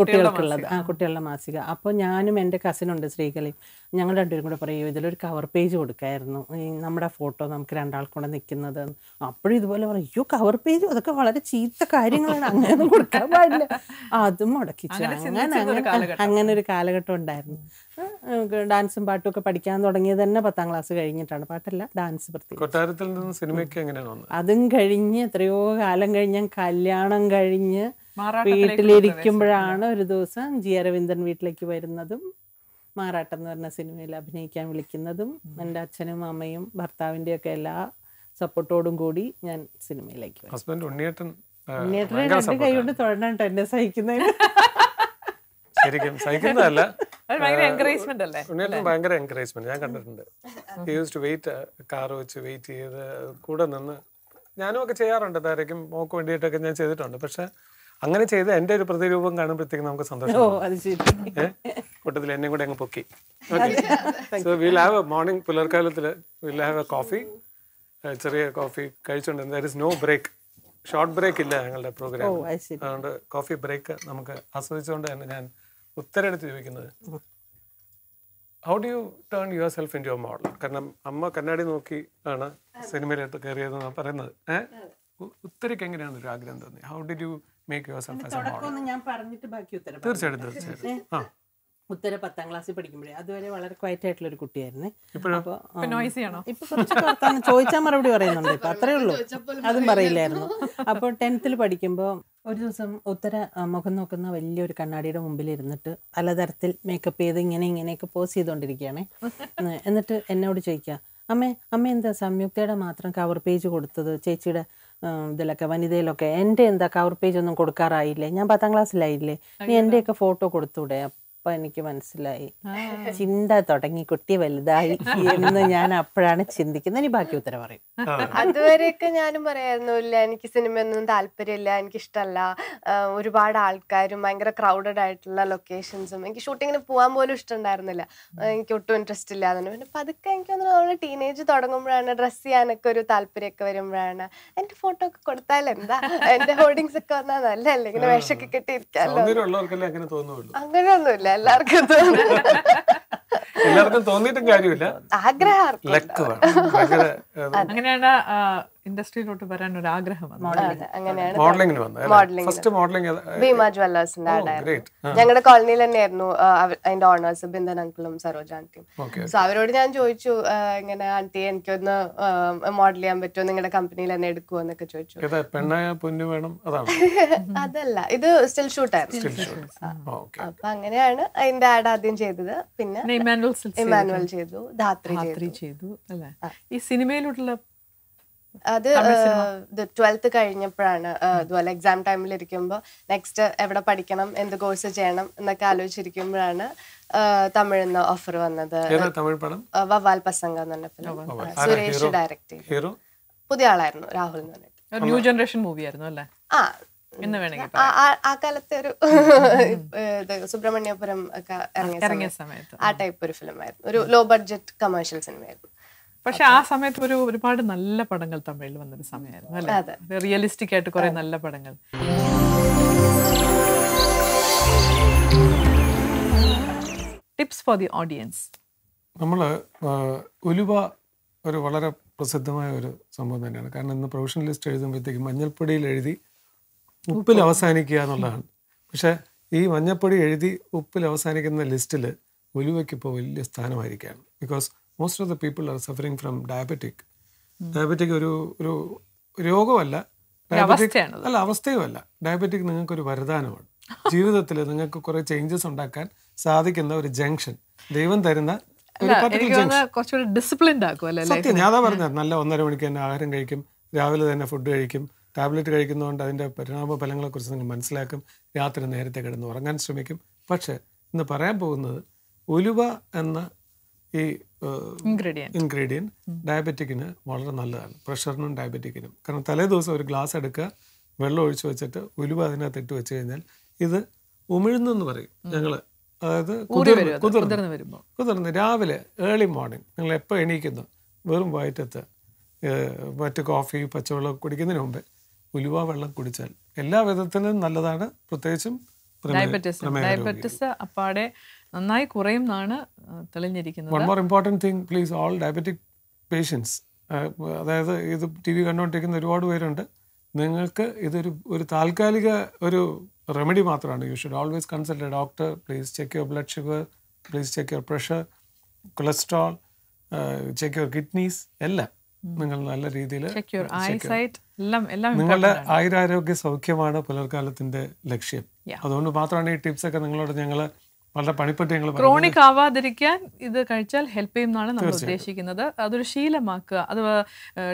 കുട്ടികൾക്കുള്ളത് ആ കുട്ടികളുടെ മാസിക അപ്പോൾ ഞാനും എൻ്റെ കസിനുണ്ട് സ്ത്രീകളി ഞങ്ങൾ രണ്ടുപേരും കൂടെ പറയും ഇതിലൊരു കവർ പേജ് കൊടുക്കായിരുന്നു നമ്മുടെ ഫോട്ടോ നമുക്ക് രണ്ടാൾക്കൂടെ നിൽക്കുന്നത് അപ്പോഴും ഇതുപോലെ പറയും അയ്യോ കവർ പേജ് അതൊക്കെ വളരെ ചീത്ത കാര്യങ്ങളാണ് അങ്ങനെ കൊടുക്കാൻ പാടില്ല അതും മുടക്കിച്ചു അങ്ങനെ അങ്ങനെ ഒരു കാലഘട്ടം ഉണ്ടായിരുന്നു ഡാൻസും പാട്ടും ഒക്കെ പഠിക്കാൻ തുടങ്ങിയത് തന്നെ പത്താം ക്ലാസ് കഴിഞ്ഞിട്ടാണ് പാട്ടല്ല ഡാൻസ് കൊട്ടാരത്തിൽ സിനിമയ്ക്ക് എങ്ങനെയാണ് അതും കഴിഞ്ഞ് എത്രയോ കാലം കഴിഞ്ഞ് കല്യാണം കഴിഞ്ഞ് വീട്ടിലിരിക്കുമ്പോഴാണ് ഒരു ദിവസം ജി അരവിന്ദൻ വീട്ടിലേക്ക് വരുന്നതും മാറാട്ടം എന്ന് പറഞ്ഞ സിനിമയിൽ അഭിനയിക്കാൻ വിളിക്കുന്നതും എൻ്റെ അച്ഛനും അമ്മയും ഒക്കെ എല്ലാ സപ്പോർട്ടോടും കൂടി ഞാൻ സിനിമയിലേക്ക് ഹസ്ബൻഡ് ഉണ്ണിയേട്ടൻ കൈ കൊണ്ട് തൊഴണം എന്നെ സഹിക്കുന്നതിന് ശരിക്കും ഞാൻ കണ്ടിട്ടുണ്ട് വെയിറ്റ് കാർ വെയിറ്റ് കൂടെ നിന്ന് ഞാനും ഒക്കെ ചെയ്യാറുണ്ട് ഇതായിരിക്കും മോക്ക് വേണ്ടിട്ടൊക്കെ ഞാൻ ചെയ്തിട്ടുണ്ട് പക്ഷെ അങ്ങനെ ചെയ്ത് എൻ്റെ ഒരു പ്രതിരൂപം കാണുമ്പോഴത്തേക്ക് നമുക്ക് സന്തോഷം കൂട്ടത്തിൽ എന്നെ കൂടെ അങ്ങ് പൊക്കി സോ ഹാവ് എ മോർണിംഗ് പുലർക്കാലത്തിൽ വിൽ ഹാവ് എ കോഫി ചെറിയ കോഫി കഴിച്ചോണ്ട് നോ ബ്രേക്ക് ഷോർട്ട് ബ്രേക്ക് ഇല്ല ഞങ്ങളുടെ പ്രോഗ്രാം അതുകൊണ്ട് കോഫി ബ്രേക്ക് നമുക്ക് ആസ്വദിച്ചുകൊണ്ട് തന്നെ ഞാൻ ഉത്തരമെടുത്ത് ചോദിക്കുന്നത് how do you turn yourself in your model കാരണം അമ്മ കണ്ണാടി നോക്കി ആണ് സിനിമയിലേക്ക് കയറിയതെന്നാണ് പറയുന്നത് ഏഹ് ഉത്തരയ്ക്ക് എങ്ങനെയാണ് ഒരു ആഗ്രഹം തോന്നി ഹൗ ഡിഡ് യു മേക്ക് ഞാൻ പറഞ്ഞിട്ട് ബാക്കി ഉത്തരം തീർച്ചയായിട്ടും ഉത്തര പത്താം ക്ലാസ്സിൽ പഠിക്കുമ്പോഴേ അതുവരെ വളരെ ക്വയറ്റ് ആയിട്ടുള്ള ഒരു കുട്ടിയായിരുന്നു ഇപ്പൊ കുറച്ച് ചോദിച്ചാൽ മറുപടി പറയുന്നുണ്ട് ഇപ്പൊ അത്രേ ഉള്ളൂ അതും പറയില്ലായിരുന്നു അപ്പോൾ ടെൻത്തിൽ പഠിക്കുമ്പോൾ ഒരു ദിവസം ഉത്തര മുഖം നോക്കുന്ന വലിയൊരു കണ്ണാടിയുടെ മുമ്പിൽ ഇരുന്നിട്ട് പലതരത്തിൽ മേക്കപ്പ് ചെയ്ത് ഇങ്ങനെ ഇങ്ങനെയൊക്കെ പോസ് ചെയ്തുകൊണ്ടിരിക്കുകയാണ് എന്നിട്ട് എന്നോട് ചോദിക്കുക അമ്മേ അമ്മ എന്താ സംയുക്തയുടെ മാത്രം കവർ പേജ് കൊടുത്തത് ചേച്ചിയുടെ ഇതിലൊക്കെ വനിതയിലൊക്കെ എൻ്റെ എന്താ കവർ പേജ് ഒന്നും കൊടുക്കാറായില്ലേ ഞാൻ പത്താം ക്ലാസ്സിലായില്ലേ നീ എൻ്റെയൊക്കെ ഫോട്ടോ കൊടുത്തൂടെ അപ്പം എനിക്ക് മനസ്സിലായി ചിന്ത തുടങ്ങി കുട്ടി വലുതായി എന്ന് ഞാൻ അപ്പോഴാണ് ചിന്തിക്കുന്നത് ഇനി ബാക്കി ഉത്തരം പറയും അതുവരെയൊക്കെ ഞാനും പറയായിരുന്നു ഇല്ല എനിക്ക് ഒന്നും താല്പര്യമില്ല എനിക്ക് ഇഷ്ടമല്ല ഒരുപാട് ആൾക്കാരും ഭയങ്കര ക്രൗഡഡ് ആയിട്ടുള്ള ലൊക്കേഷൻസും എനിക്ക് ഷൂട്ടിങ്ങിന് പോകാൻ പോലും ഇഷ്ടമുണ്ടായിരുന്നില്ല എനിക്ക് ഒട്ടും ഇൻട്രസ്റ്റ് ഇല്ല അതിന് പിന്നെ പതുക്കെ എനിക്ക് തോന്നുന്നു നമ്മൾ ടീനേജ് തുടങ്ങുമ്പോഴാണ് ഡ്രസ്സ് ചെയ്യാനൊക്കെ ഒരു താല്പര്യമൊക്കെ വരുമ്പോഴാണ് എൻ്റെ ഫോട്ടോ ഒക്കെ കൊടുത്താൽ എന്താ എൻ്റെ ഹോർഡിങ്സ് ഒക്കെ വന്നാൽ നല്ലതല്ലേ ഇങ്ങനെ വേഷമൊക്കെ കെട്ടിയിരിക്കാമല്ലോ അങ്ങനെയൊന്നുമില്ല എല്ലാവർക്കും എല്ലാവർക്കും തോന്നിയിട്ടും കാര്യമില്ല ആഗ്രഹം അങ്ങനെയാണ് ഇൻഡസ്ട്രിയിലോട്ട് വരാൻ ഒരു ആഗ്രഹമാണ് ഞങ്ങളുടെ കോളനിയിൽ തന്നെയായിരുന്നു അതിന്റെ ഓണേഴ്സ് ബിന്ദൻ അങ്കിളും സരോജ ആന്റിയും സോ അവരോട് ഞാൻ ചോദിച്ചു ഇങ്ങനെ ആന്റി എനിക്കൊന്ന് മോഡൽ ചെയ്യാൻ പറ്റുമോ നിങ്ങളുടെ കമ്പനിയിൽ തന്നെ എടുക്കുമോ എന്നൊക്കെ ചോദിച്ചു അതല്ല ഇത് സ്റ്റിൽ ഷൂട്ടായിരുന്നു അപ്പൊ അങ്ങനെയാണ് അതിന്റെ ആഡ് ആദ്യം ചെയ്തത് പിന്നെ ഇമാനുവൽ ചെയ്തു ധാത്രി ചെയ്തു ഈ സിനിമയിലോട്ടുള്ള അത് ട്വൽത്ത് കഴിഞ്ഞപ്പോഴാണ് അതുപോലെ എക്സാം ടൈമിൽ ഇരിക്കുമ്പോൾ നെക്സ്റ്റ് എവിടെ പഠിക്കണം എന്ത് കോഴ്സ് ചെയ്യണം എന്നൊക്കെ ആലോചിച്ചിരിക്കുമ്പോഴാണ് തമിഴിൽ നിന്ന് ഓഫർ വന്നത് വവ്വാൽ പസംഗ എന്ന് പറഞ്ഞ സുരേഷ് ഡയറക്ടർ പുതിയ ആളായിരുന്നു രാഹുൽ എന്ന് ന്യൂ ജനറേഷൻ മൂവി ആയിരുന്നു അല്ലേ ആ ആ കാലത്തെ ഒരു സുബ്രഹ്മണ്യപുരം ഒക്കെ ഇറങ്ങിയ സമയത്ത് ആ ടൈപ്പ് ഒരു ഫിലിം ആയിരുന്നു ഒരു ലോ ബഡ്ജറ്റ് കമേഴ്ഷ്യൽ സിനിമയായിരുന്നു പക്ഷെ ആ സമയത്ത് ഒരു ഒരുപാട് നല്ല പടങ്ങൾ തമിഴിൽ വന്നൊരു സമയമായിരുന്നു അല്ലേ റിയലിസ്റ്റിക് ആയിട്ട് കുറെ നല്ല പടങ്ങൾ ടിപ്സ് ഫോർ ദി ഓഡിയൻസ് നമ്മൾ ഉലുവ ഒരു വളരെ പ്രസിദ്ധമായ ഒരു സംഭവം തന്നെയാണ് കാരണം ഇന്ന് പ്രൊഫഷണൽ ലിസ്റ്റ് എഴുതുമ്പോഴത്തേക്ക് മഞ്ഞൾപ്പൊടിയിൽ എഴുതി ഉപ്പിൽ അവസാനിക്കുക എന്നുള്ളതാണ് പക്ഷേ ഈ മഞ്ഞൾപ്പൊടി എഴുതി ഉപ്പിൽ അവസാനിക്കുന്ന ലിസ്റ്റിൽ ഉലുവയ്ക്ക് ഇപ്പോൾ വലിയ സ്ഥാനമായിരിക്കുകയാണ് because most of the people are suffering from diabetic diabetic ഒരു ഒരു രോഗമല്ല ഡയബറ്റിക് അല്ല അവസ്ഥയുമല്ല ഡയബറ്റിക് നിങ്ങൾക്കൊരു വരദാനമാണ് ജീവിതത്തിൽ നിങ്ങൾക്ക് കുറെ ചേഞ്ചസ് ഉണ്ടാക്കാൻ സാധിക്കുന്ന ഒരു ജംഗ്ഷൻ ദൈവം തരുന്ന സത്യം ഞാൻ പറഞ്ഞത് നല്ല ഒന്നര മണിക്ക് തന്നെ ആഹാരം കഴിക്കും രാവിലെ തന്നെ ഫുഡ് കഴിക്കും ടാബ്ലറ്റ് കഴിക്കുന്നതുകൊണ്ട് അതിന്റെ പരിണാമ ഫലങ്ങളെ കുറിച്ച് നിങ്ങൾ മനസ്സിലാക്കും രാത്രി നേരത്തെ കിടന്ന് ഉറങ്ങാൻ ശ്രമിക്കും പക്ഷേ ഇന്ന് പറയാൻ പോകുന്നത് ഉലുവ എന്ന ഈ ഇൻഗ്രീഡിയൻറ്റ് ഡയബറ്റിക്കിന് വളരെ നല്ലതാണ് പ്രഷറിനും ഡയബറ്റിക്കിനും കാരണം തലേ ദിവസം ഒരു ഗ്ലാസ് എടുക്കുക വെള്ളം ഒഴിച്ച് വെച്ചിട്ട് ഉലുവ അതിനകത്ത് ഇട്ട് വെച്ച് കഴിഞ്ഞാൽ ഇത് എന്ന് പറയും ഞങ്ങൾ അതായത് കുതിർന്ന് കുതിർന്ന് കുതിർന്ന് രാവിലെ ഏർലി മോർണിംഗ് നിങ്ങൾ എപ്പോൾ എണീക്കുന്നു വെറും വയറ്റത്ത് മറ്റ് കോഫി പച്ചവെള്ളം കുടിക്കുന്നതിന് മുമ്പ് ഉലുവ വെള്ളം കുടിച്ചാൽ എല്ലാ വിധത്തിനും നല്ലതാണ് പ്രത്യേകിച്ചും ഡയബറ്റിസ് ഡയബറ്റിസ് അപ്പാടെ നന്നായി കുറയും എന്നാണ് തെളിഞ്ഞിരിക്കുന്നത് one more important thing please all diabetic patients അതായത് ഇത് ടി വി കണ്ടുകൊണ്ടിരിക്കുന്ന ഒരുപാട് പേരുണ്ട് നിങ്ങൾക്ക് ഇതൊരു ഒരു താൽക്കാലിക ഒരു റെമഡി മാത്രമാണ് you should always consult a doctor please check your blood sugar please check your pressure cholesterol check your kidneys എല്ലാം നിങ്ങൾ നല്ല രീതിയിൽ നിങ്ങളുടെ ആയുരാരോഗ്യ സൗഖ്യമാണ് പുലർക്കാലത്തിന്റെ ലക്ഷ്യം അതുകൊണ്ട് മാത്രമാണ് ഈ ടിപ്സ് ഒക്കെ നിങ്ങളോട് ഞങ്ങള് വളരെ പണിപ്പെട്ട് ഞങ്ങൾ ക്രോണിക് ആവാതിരിക്കാൻ ഇത് കഴിച്ചാൽ ഹെൽപ്പ് ചെയ്യും എന്നാണ് നമ്മൾ ഉദ്ദേശിക്കുന്നത് അതൊരു ശീലമാക്കുക അത്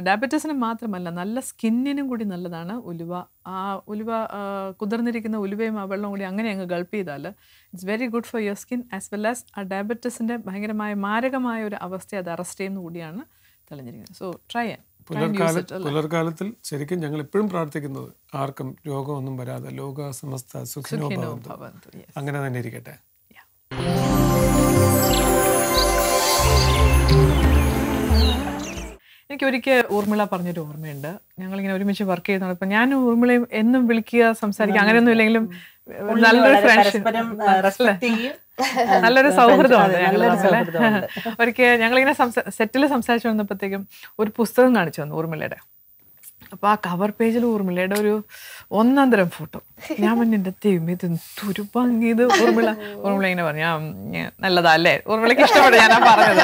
ഡയബറ്റീസിന് മാത്രമല്ല നല്ല സ്കിന്നിനും കൂടി നല്ലതാണ് ഉലുവ ആ ഉലുവ കുതിർന്നിരിക്കുന്ന ഉലുവയും ആ വെള്ളം കൂടി അങ്ങനെ അങ്ങ് ഗൾപ്പ് ചെയ്താൽ it's very good for your skin as well as ആ ഡയബറ്റീസിൻ്റെ ഭയങ്കരമായ മാരകമായ ഒരു അവസ്ഥയെ അത് അറസ്റ്റ് ചെയ്യുന്ന കൂടിയാണ് തെളിഞ്ഞിരിക്കുന്നത് സോ ട്രൈ ചെയ്യാൻ പുലർകാലത്തിൽ ശരിക്കും ഞങ്ങൾ എപ്പോഴും പ്രാർത്ഥിക്കുന്നത് ആർക്കും രോഗമൊന്നും വരാതെ ലോക സമസ്ത സുഖിനോ അങ്ങനെ തന്നെ ഇരിക്കട്ടെ എനിക്ക് ഒരിക്കൽ ഊർമിള പറഞ്ഞൊരു ഓർമ്മയുണ്ട് ഞങ്ങളിങ്ങനെ ഒരുമിച്ച് വർക്ക് ചെയ്യുന്നുണ്ട് അപ്പൊ ഞാൻ ഊർമിളയും എന്നും വിളിക്കുക സംസാരിക്കുക അങ്ങനെയൊന്നും ഇല്ലെങ്കിലും നല്ലൊരു ഫ്രണ്ട്ഷിപ്പ് നല്ലൊരു സൗഹൃദമാണ് ഒരിക്കൽ ഞങ്ങളിങ്ങനെ സെറ്റിൽ സംസാരിച്ചു വന്നപ്പോഴത്തേക്കും ഒരു പുസ്തകം കാണിച്ചു വന്നു ഊർമിളയുടെ അപ്പോൾ ആ കവർ പേജിൽ ഊർമിളയുടെ ഒരു ഒന്നാന്തരം ഫോട്ടോ ഞാൻ പറഞ്ഞു എൻ്റെ ദൈവം എന്തൊരു ഭംഗി ഇത് ഊർമിള ഊർമിള ഇങ്ങനെ പറഞ്ഞു നല്ലതാ അല്ലേ ഊർമിളയ്ക്ക് ഇഷ്ടപ്പെട്ടു ഞാൻ പറഞ്ഞത്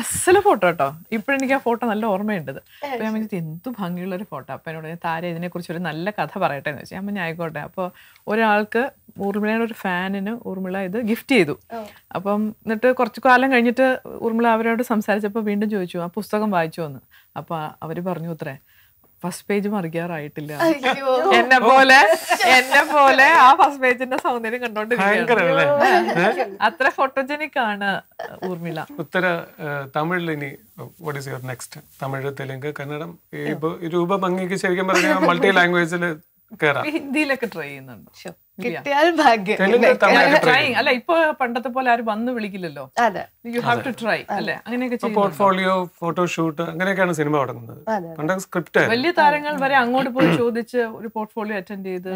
അസല് ഫോട്ടോ കേട്ടോ ഇപ്പോഴെനിക്ക് ആ ഫോട്ടോ നല്ല ഓർമ്മയുണ്ടത് അപ്പൊ ഞാൻ പറഞ്ഞത് എന്ത് ഒരു ഫോട്ടോ അപ്പൊ എന്നോട് താര ഇതിനെക്കുറിച്ച് ഒരു നല്ല കഥ പറയട്ടെ എന്ന് വെച്ചാൽ ഞാൻ പറഞ്ഞു ആയിക്കോട്ടെ അപ്പോൾ ഒരാൾക്ക് ഊർമിളയുടെ ഒരു ഫാനിന് ഊർമിള ഇത് ഗിഫ്റ്റ് ചെയ്തു അപ്പം എന്നിട്ട് കുറച്ച് കാലം കഴിഞ്ഞിട്ട് ഊർമിള അവരോട് സംസാരിച്ചപ്പോൾ വീണ്ടും ചോദിച്ചു ആ പുസ്തകം വായിച്ചു എന്ന് അപ്പോൾ അവർ പറഞ്ഞു അത്രേ ഫസ്റ്റ് പേജ് മറിക്കാറായിട്ടില്ല എന്നെ പോലെ എന്നെ പോലെ ആ ഫസ്റ്റ് പേജിന്റെ സൗന്ദര്യം കണ്ടോണ്ടിരിക്കുകയാണ് അത്ര ഫോട്ടോജനിക് ആണ് ഊർമിള ഉത്തര തമിഴിൽ ഇനി what is your next Tamil Telugu Kannada ഭംഗിക്ക് ശരിക്കും പറഞ്ഞാൽ മൾട്ടി ലാംഗ്വേജിൽ കയറാം ഹിന്ദിയിലൊക്കെ ട്രൈ ചെയ്യുന്നുണ്ട് കിട്ടിയാൽ ഭാഗ്യം അല്ല ഇപ്പൊ പണ്ടത്തെ പോലെ ആരും വന്ന് വിളിക്കില്ലല്ലോ യു ഹാവ് ടു ട്രൈ അല്ലെ അങ്ങനെയൊക്കെ പോർട്ട്ഫോളിയോ ഫോട്ടോഷൂട്ട് അങ്ങനെയൊക്കെയാണ് സിനിമ തുടങ്ങുന്നത് പണ്ടൊക്കെ സ്ക്രിപ്റ്റ് വലിയ താരങ്ങൾ വരെ അങ്ങോട്ട് പോയി ചോദിച്ച് ഒരു പോർട്ട്ഫോളിയോ അറ്റൻഡ് ചെയ്ത്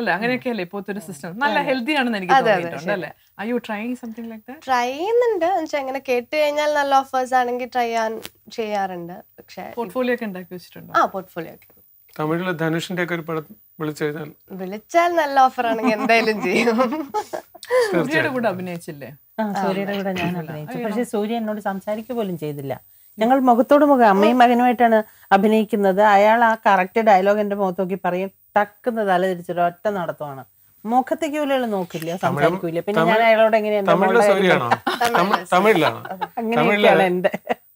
അല്ലെ അങ്ങനെയൊക്കെ അല്ലേ ഇപ്പോഴത്തെ ഒരു സിസ്റ്റം നല്ല ഹെൽത്തി ആണെന്ന് എനിക്ക് തോന്നിയിട്ടുണ്ട് അല്ലെ are you trying something like that try ചെയ്യുന്നുണ്ട് അങ്ങനെ കേട്ട് കഴിഞ്ഞാൽ നല്ല ഓഫേഴ്സ് ആണെങ്കിൽ ട്രൈ ചെയ്യാൻ ചെയ്യാറുണ്ട് പക്ഷേ പോർട്ട്ഫോളിയോ ഒക്കെ ഉണ്ടാക്കി വെച്ചിട്ടുണ്ട് ആ പോർട്ട്ഫോളിയോ ഒക്കെ ധനുഷിന്റെ ഒക്കെ ഒരു പടം വിളിച്ചാൽ വിളിച്ചാൽ നല്ല ഓഫർ ആണെങ്കിൽ എന്തായാലും ചെയ്യും സൂര്യയുടെ കൂടെ അഭിനയിച്ചില്ലേ സൂര്യയുടെ കൂടെ ഞാൻ അഭിനയിച്ചു പക്ഷെ സൂര്യ എന്നോട് സംസാരിക്കുക പോലും ചെയ്തില്ല ഞങ്ങൾ മുഖത്തോട് മുഖം അമ്മയും മകനുമായിട്ടാണ് അഭിനയിക്കുന്നത് അയാൾ ആ കറക്റ്റ് ഡയലോഗ് എന്റെ മുഖത്ത് നോക്കി പറയും ടക്കുന്ന തല തിരിച്ചൊരു ഒറ്റ നടത്തുവാണ് മുഖത്തേക്ക് പോലും നോക്കില്ല സംസാരിക്കൂല പിന്നെ ഞാൻ അയാളോട് എങ്ങനെയാണ്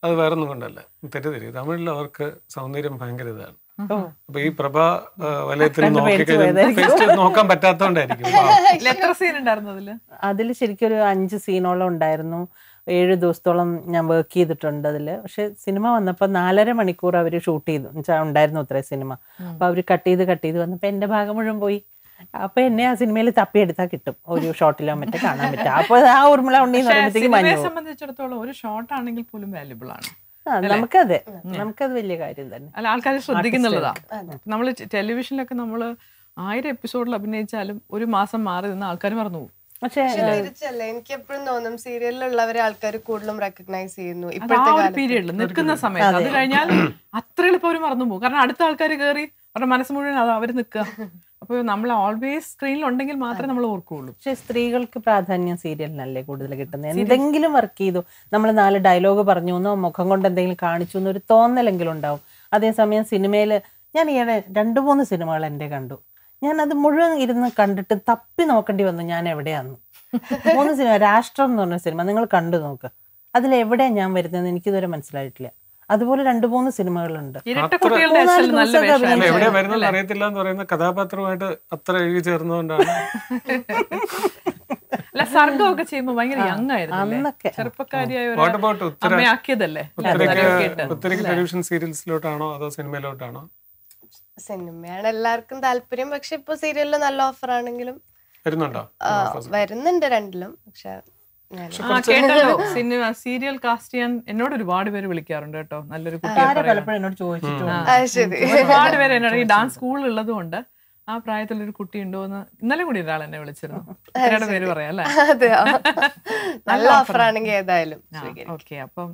അത് വേറൊന്നും കൊണ്ടല്ല തെറ്റിദ്ധരി തമിഴിൽ അവർക്ക് സൗന്ദര്യം ഭയങ്കര ഇതാണ് അപ്പൊ ഈ പ്രഭ വലയത്തിൽ നോക്കാൻ പറ്റാത്തോണ്ടായിരിക്കും അതില് ശരിക്കും ഒരു അഞ്ച് സീനോളം ഉണ്ടായിരുന്നു ഏഴ് ദിവസത്തോളം ഞാൻ വർക്ക് ചെയ്തിട്ടുണ്ട് അതില് പക്ഷെ സിനിമ വന്നപ്പോൾ നാലര മണിക്കൂർ അവർ ഷൂട്ട് ചെയ്തു ഉണ്ടായിരുന്നു അത്രേ സിനിമ അപ്പോൾ അവർ കട്ട് ചെയ്ത് കട്ട് ചെയ്ത് വന്നപ്പോൾ എന്റെ ഭാഗം മുഴുവൻ പോയി അപ്പൊ എന്നെ ആ സിനിമയിൽ തപ്പിയെടുത്താൽ കിട്ടും ഒരു ഷോട്ടിലോ മറ്റേ കാണാൻ പറ്റും അപ്പൊ ആ ഉർമിള ഉണ്ണി സംബന്ധിച്ചിടത്തോളം ഒരു ഷോട്ട് ആണെങ്കിൽ പോലും വാല്യുബിൾ ആണ് നമുക്കത് നമുക്കത് വലിയ കാര്യം തന്നെ അല്ല ആൾക്കാർ ശ്രദ്ധിക്കുന്നുള്ളതാ നമ്മൾ ടെലിവിഷനിലൊക്കെ നമ്മൾ ആയിരം എപ്പിസോഡിൽ അഭിനയിച്ചാലും ഒരു മാസം മാറി നിന്ന് ആൾക്കാർ മറന്നു പോകും പക്ഷേ തിരിച്ചല്ല എനിക്ക് എപ്പോഴും തോന്നും സീരിയലിലുള്ളവരെ ആൾക്കാർ കൂടുതലും റെക്കഗ്നൈസ് ചെയ്യുന്നു ഇപ്പോഴത്തെ പീരീഡിൽ നിൽക്കുന്ന സമയത്ത് അത് കഴിഞ്ഞാൽ അത്ര എളുപ്പം അവർ മറന്നു പോകും കാരണം അടുത്ത ആൾക്കാർ കയറി അവരുടെ മനസ്സ് മുഴുവൻ അവർ നിൽക്കുക അപ്പോൾ നമ്മൾ ഓൾവേസ് സ്ക്രീനിൽ ഉണ്ടെങ്കിൽ മാത്രമേ നമ്മൾ ഓർക്കുകയുള്ളൂ പക്ഷെ സ്ത്രീകൾക്ക് പ്രാധാന്യം സീരിയലിനല്ലേ കൂടുതൽ കിട്ടുന്നത് എന്തെങ്കിലും വർക്ക് ചെയ്തു നമ്മൾ നാല് ഡയലോഗ് പറഞ്ഞു എന്നോ മുഖം കൊണ്ട് എന്തെങ്കിലും കാണിച്ചു എന്നൊരു തോന്നലെങ്കിലും ഉണ്ടാവും അതേസമയം സിനിമയിൽ ഞാൻ ഈയിടെ രണ്ട് മൂന്ന് സിനിമകൾ എൻ്റെ കണ്ടു ഞാൻ അത് മുഴുവൻ ഇരുന്ന് കണ്ടിട്ട് തപ്പി നോക്കേണ്ടി വന്നു ഞാൻ എവിടെയാന്ന് മൂന്ന് സിനിമ രാഷ്ട്രം എന്ന് പറഞ്ഞ സിനിമ നിങ്ങൾ കണ്ടു നോക്ക് അതിലെവിടെയാണ് ഞാൻ വരുന്നതെന്ന് എനിക്കിതുവരെ മനസ്സിലായിട്ടില്ല അതുപോലെ രണ്ടു മൂന്ന് സിനിമകളുണ്ട് എവിടെ വരുന്നത് അറിയത്തില്ല എന്ന് പറയുന്ന കഥാപാത്രമായിട്ട് അത്ര എഴുതി ചേർന്നുകൊണ്ടാണ് അല്ല ആയിരുന്നു ചെറുപ്പക്കാരിയായ അതോ സിനിമയിലോട്ടാണോ സിനിമയാണ് എല്ലാവർക്കും താല്പര്യം പക്ഷെ ഇപ്പൊ സീരിയലിൽ നല്ല ഓഫർ ആണെങ്കിലും വരുന്നുണ്ടോ വരുന്നുണ്ട് രണ്ടിലും പക്ഷെ കേട്ടോ സിനിമ സീരിയൽ കാസ്റ്റ് ചെയ്യാൻ എന്നോട് ഒരുപാട് പേര് വിളിക്കാറുണ്ട് കേട്ടോ നല്ലൊരു ഒരുപാട് പേര് എന്നോട് ഈ ഡാൻസ് സ്കൂൾ ഉള്ളത് കൊണ്ട് ആ പ്രായത്തിലൊരു ഒരു കുട്ടി ഉണ്ടോ എന്ന് ഇന്നലെ കൂടി ഒരാൾ എന്നെ വിളിച്ചിരുന്നു പേര് പറയാം അല്ലേ നല്ല ആണെങ്കിൽ ഏതായാലും ഓക്കെ അപ്പം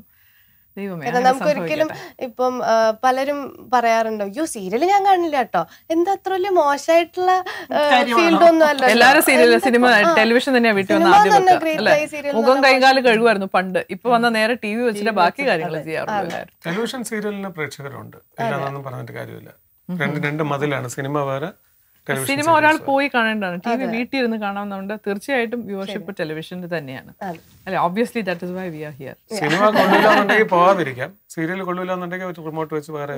കാരണം നമുക്കൊരിക്കലും ഇപ്പം പലരും പറയാറുണ്ടോ അയ്യോ സീരിയൽ ഞാൻ കാണില്ല കേട്ടോ എന്താ അത്ര വലിയ മോശമായിട്ടുള്ള ഫീൽഡ് ഒന്നും അല്ല എല്ലാവരും സീരിയൽ സിനിമ ടെലിവിഷൻ തന്നെ വീട്ടിൽ വന്ന ആദ്യം മുഖം കൈകാലം കഴുകുമായിരുന്നു പണ്ട് ഇപ്പൊ വന്ന നേരെ ടി വി വെച്ചിട്ട് ബാക്കി കാര്യങ്ങൾ ചെയ്യാറുള്ളൂ ടെലിവിഷൻ സീരിയലിന് പ്രേക്ഷകരുണ്ട് ഇല്ലാന്നും പറഞ്ഞിട്ട് കാര്യമില്ല രണ്ട് രണ്ട് മതിലാണ് സിനിമ വേറെ സിനിമ ഒരാൾ പോയി കാണേണ്ടതാണ് ടി വി വീട്ടിൽ ഇരുന്ന് കാണാമെന്നുണ്ട് തീർച്ചയായിട്ടും വ്യൂവർഷിപ്പ് ടെലിവിഷനിൽ തന്നെയാണ് അല്ലെ obviously that is why we are here cinema കൊള്ളില്ലാന്നുണ്ടെങ്കിൽ പോവാതിരിക്കാം സീരിയൽ കൊള്ളില്ലാന്നുണ്ടെങ്കിൽ റിമോട്ട് വെച്ച് വേറെ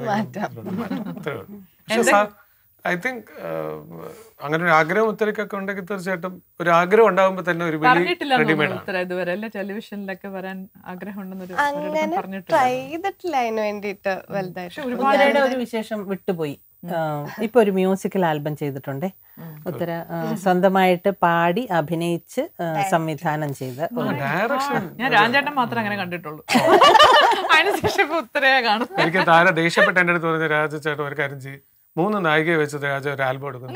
ഐ തിങ്ക് അങ്ങനെ ഒരു ആഗ്രഹം ഉത്തരക്കൊക്കെ ഉണ്ടെങ്കിൽ തീർച്ചയായിട്ടും ഒരു ആഗ്രഹം ഉണ്ടാകുമ്പോൾ തന്നെ ഒരു ഇതുവരെ ടെലിവിഷനിലൊക്കെ വരാൻ ആഗ്രഹം ഉണ്ടെന്നൊരു ട്രൈ ചെയ്തിട്ടില്ല അതിന് വേണ്ടിയിട്ട് വലുതായിട്ട് ഒരു വിശേഷം വിട്ടുപോയി ഇപ്പൊ ഒരു മ്യൂസിക്കൽ ആൽബം ചെയ്തിട്ടുണ്ടേ ഉത്തര സ്വന്തമായിട്ട് പാടി അഭിനയിച്ച് സംവിധാനം ചെയ്ത് ഞാൻ രാജേട്ടൻ മാത്രമേ അങ്ങനെ കണ്ടിട്ടുള്ളൂ അതിനുശേഷം ഉത്തരയെ കാണും എനിക്ക് താര ദേഷ്യപ്പെട്ട എന്റെ അടുത്ത് പറഞ്ഞു രാജ ഒരു കാര്യം ചെയ്യും മൂന്ന് നായികയെ വെച്ച് രാജ ഒരു ആൽബം എടുക്കുന്നു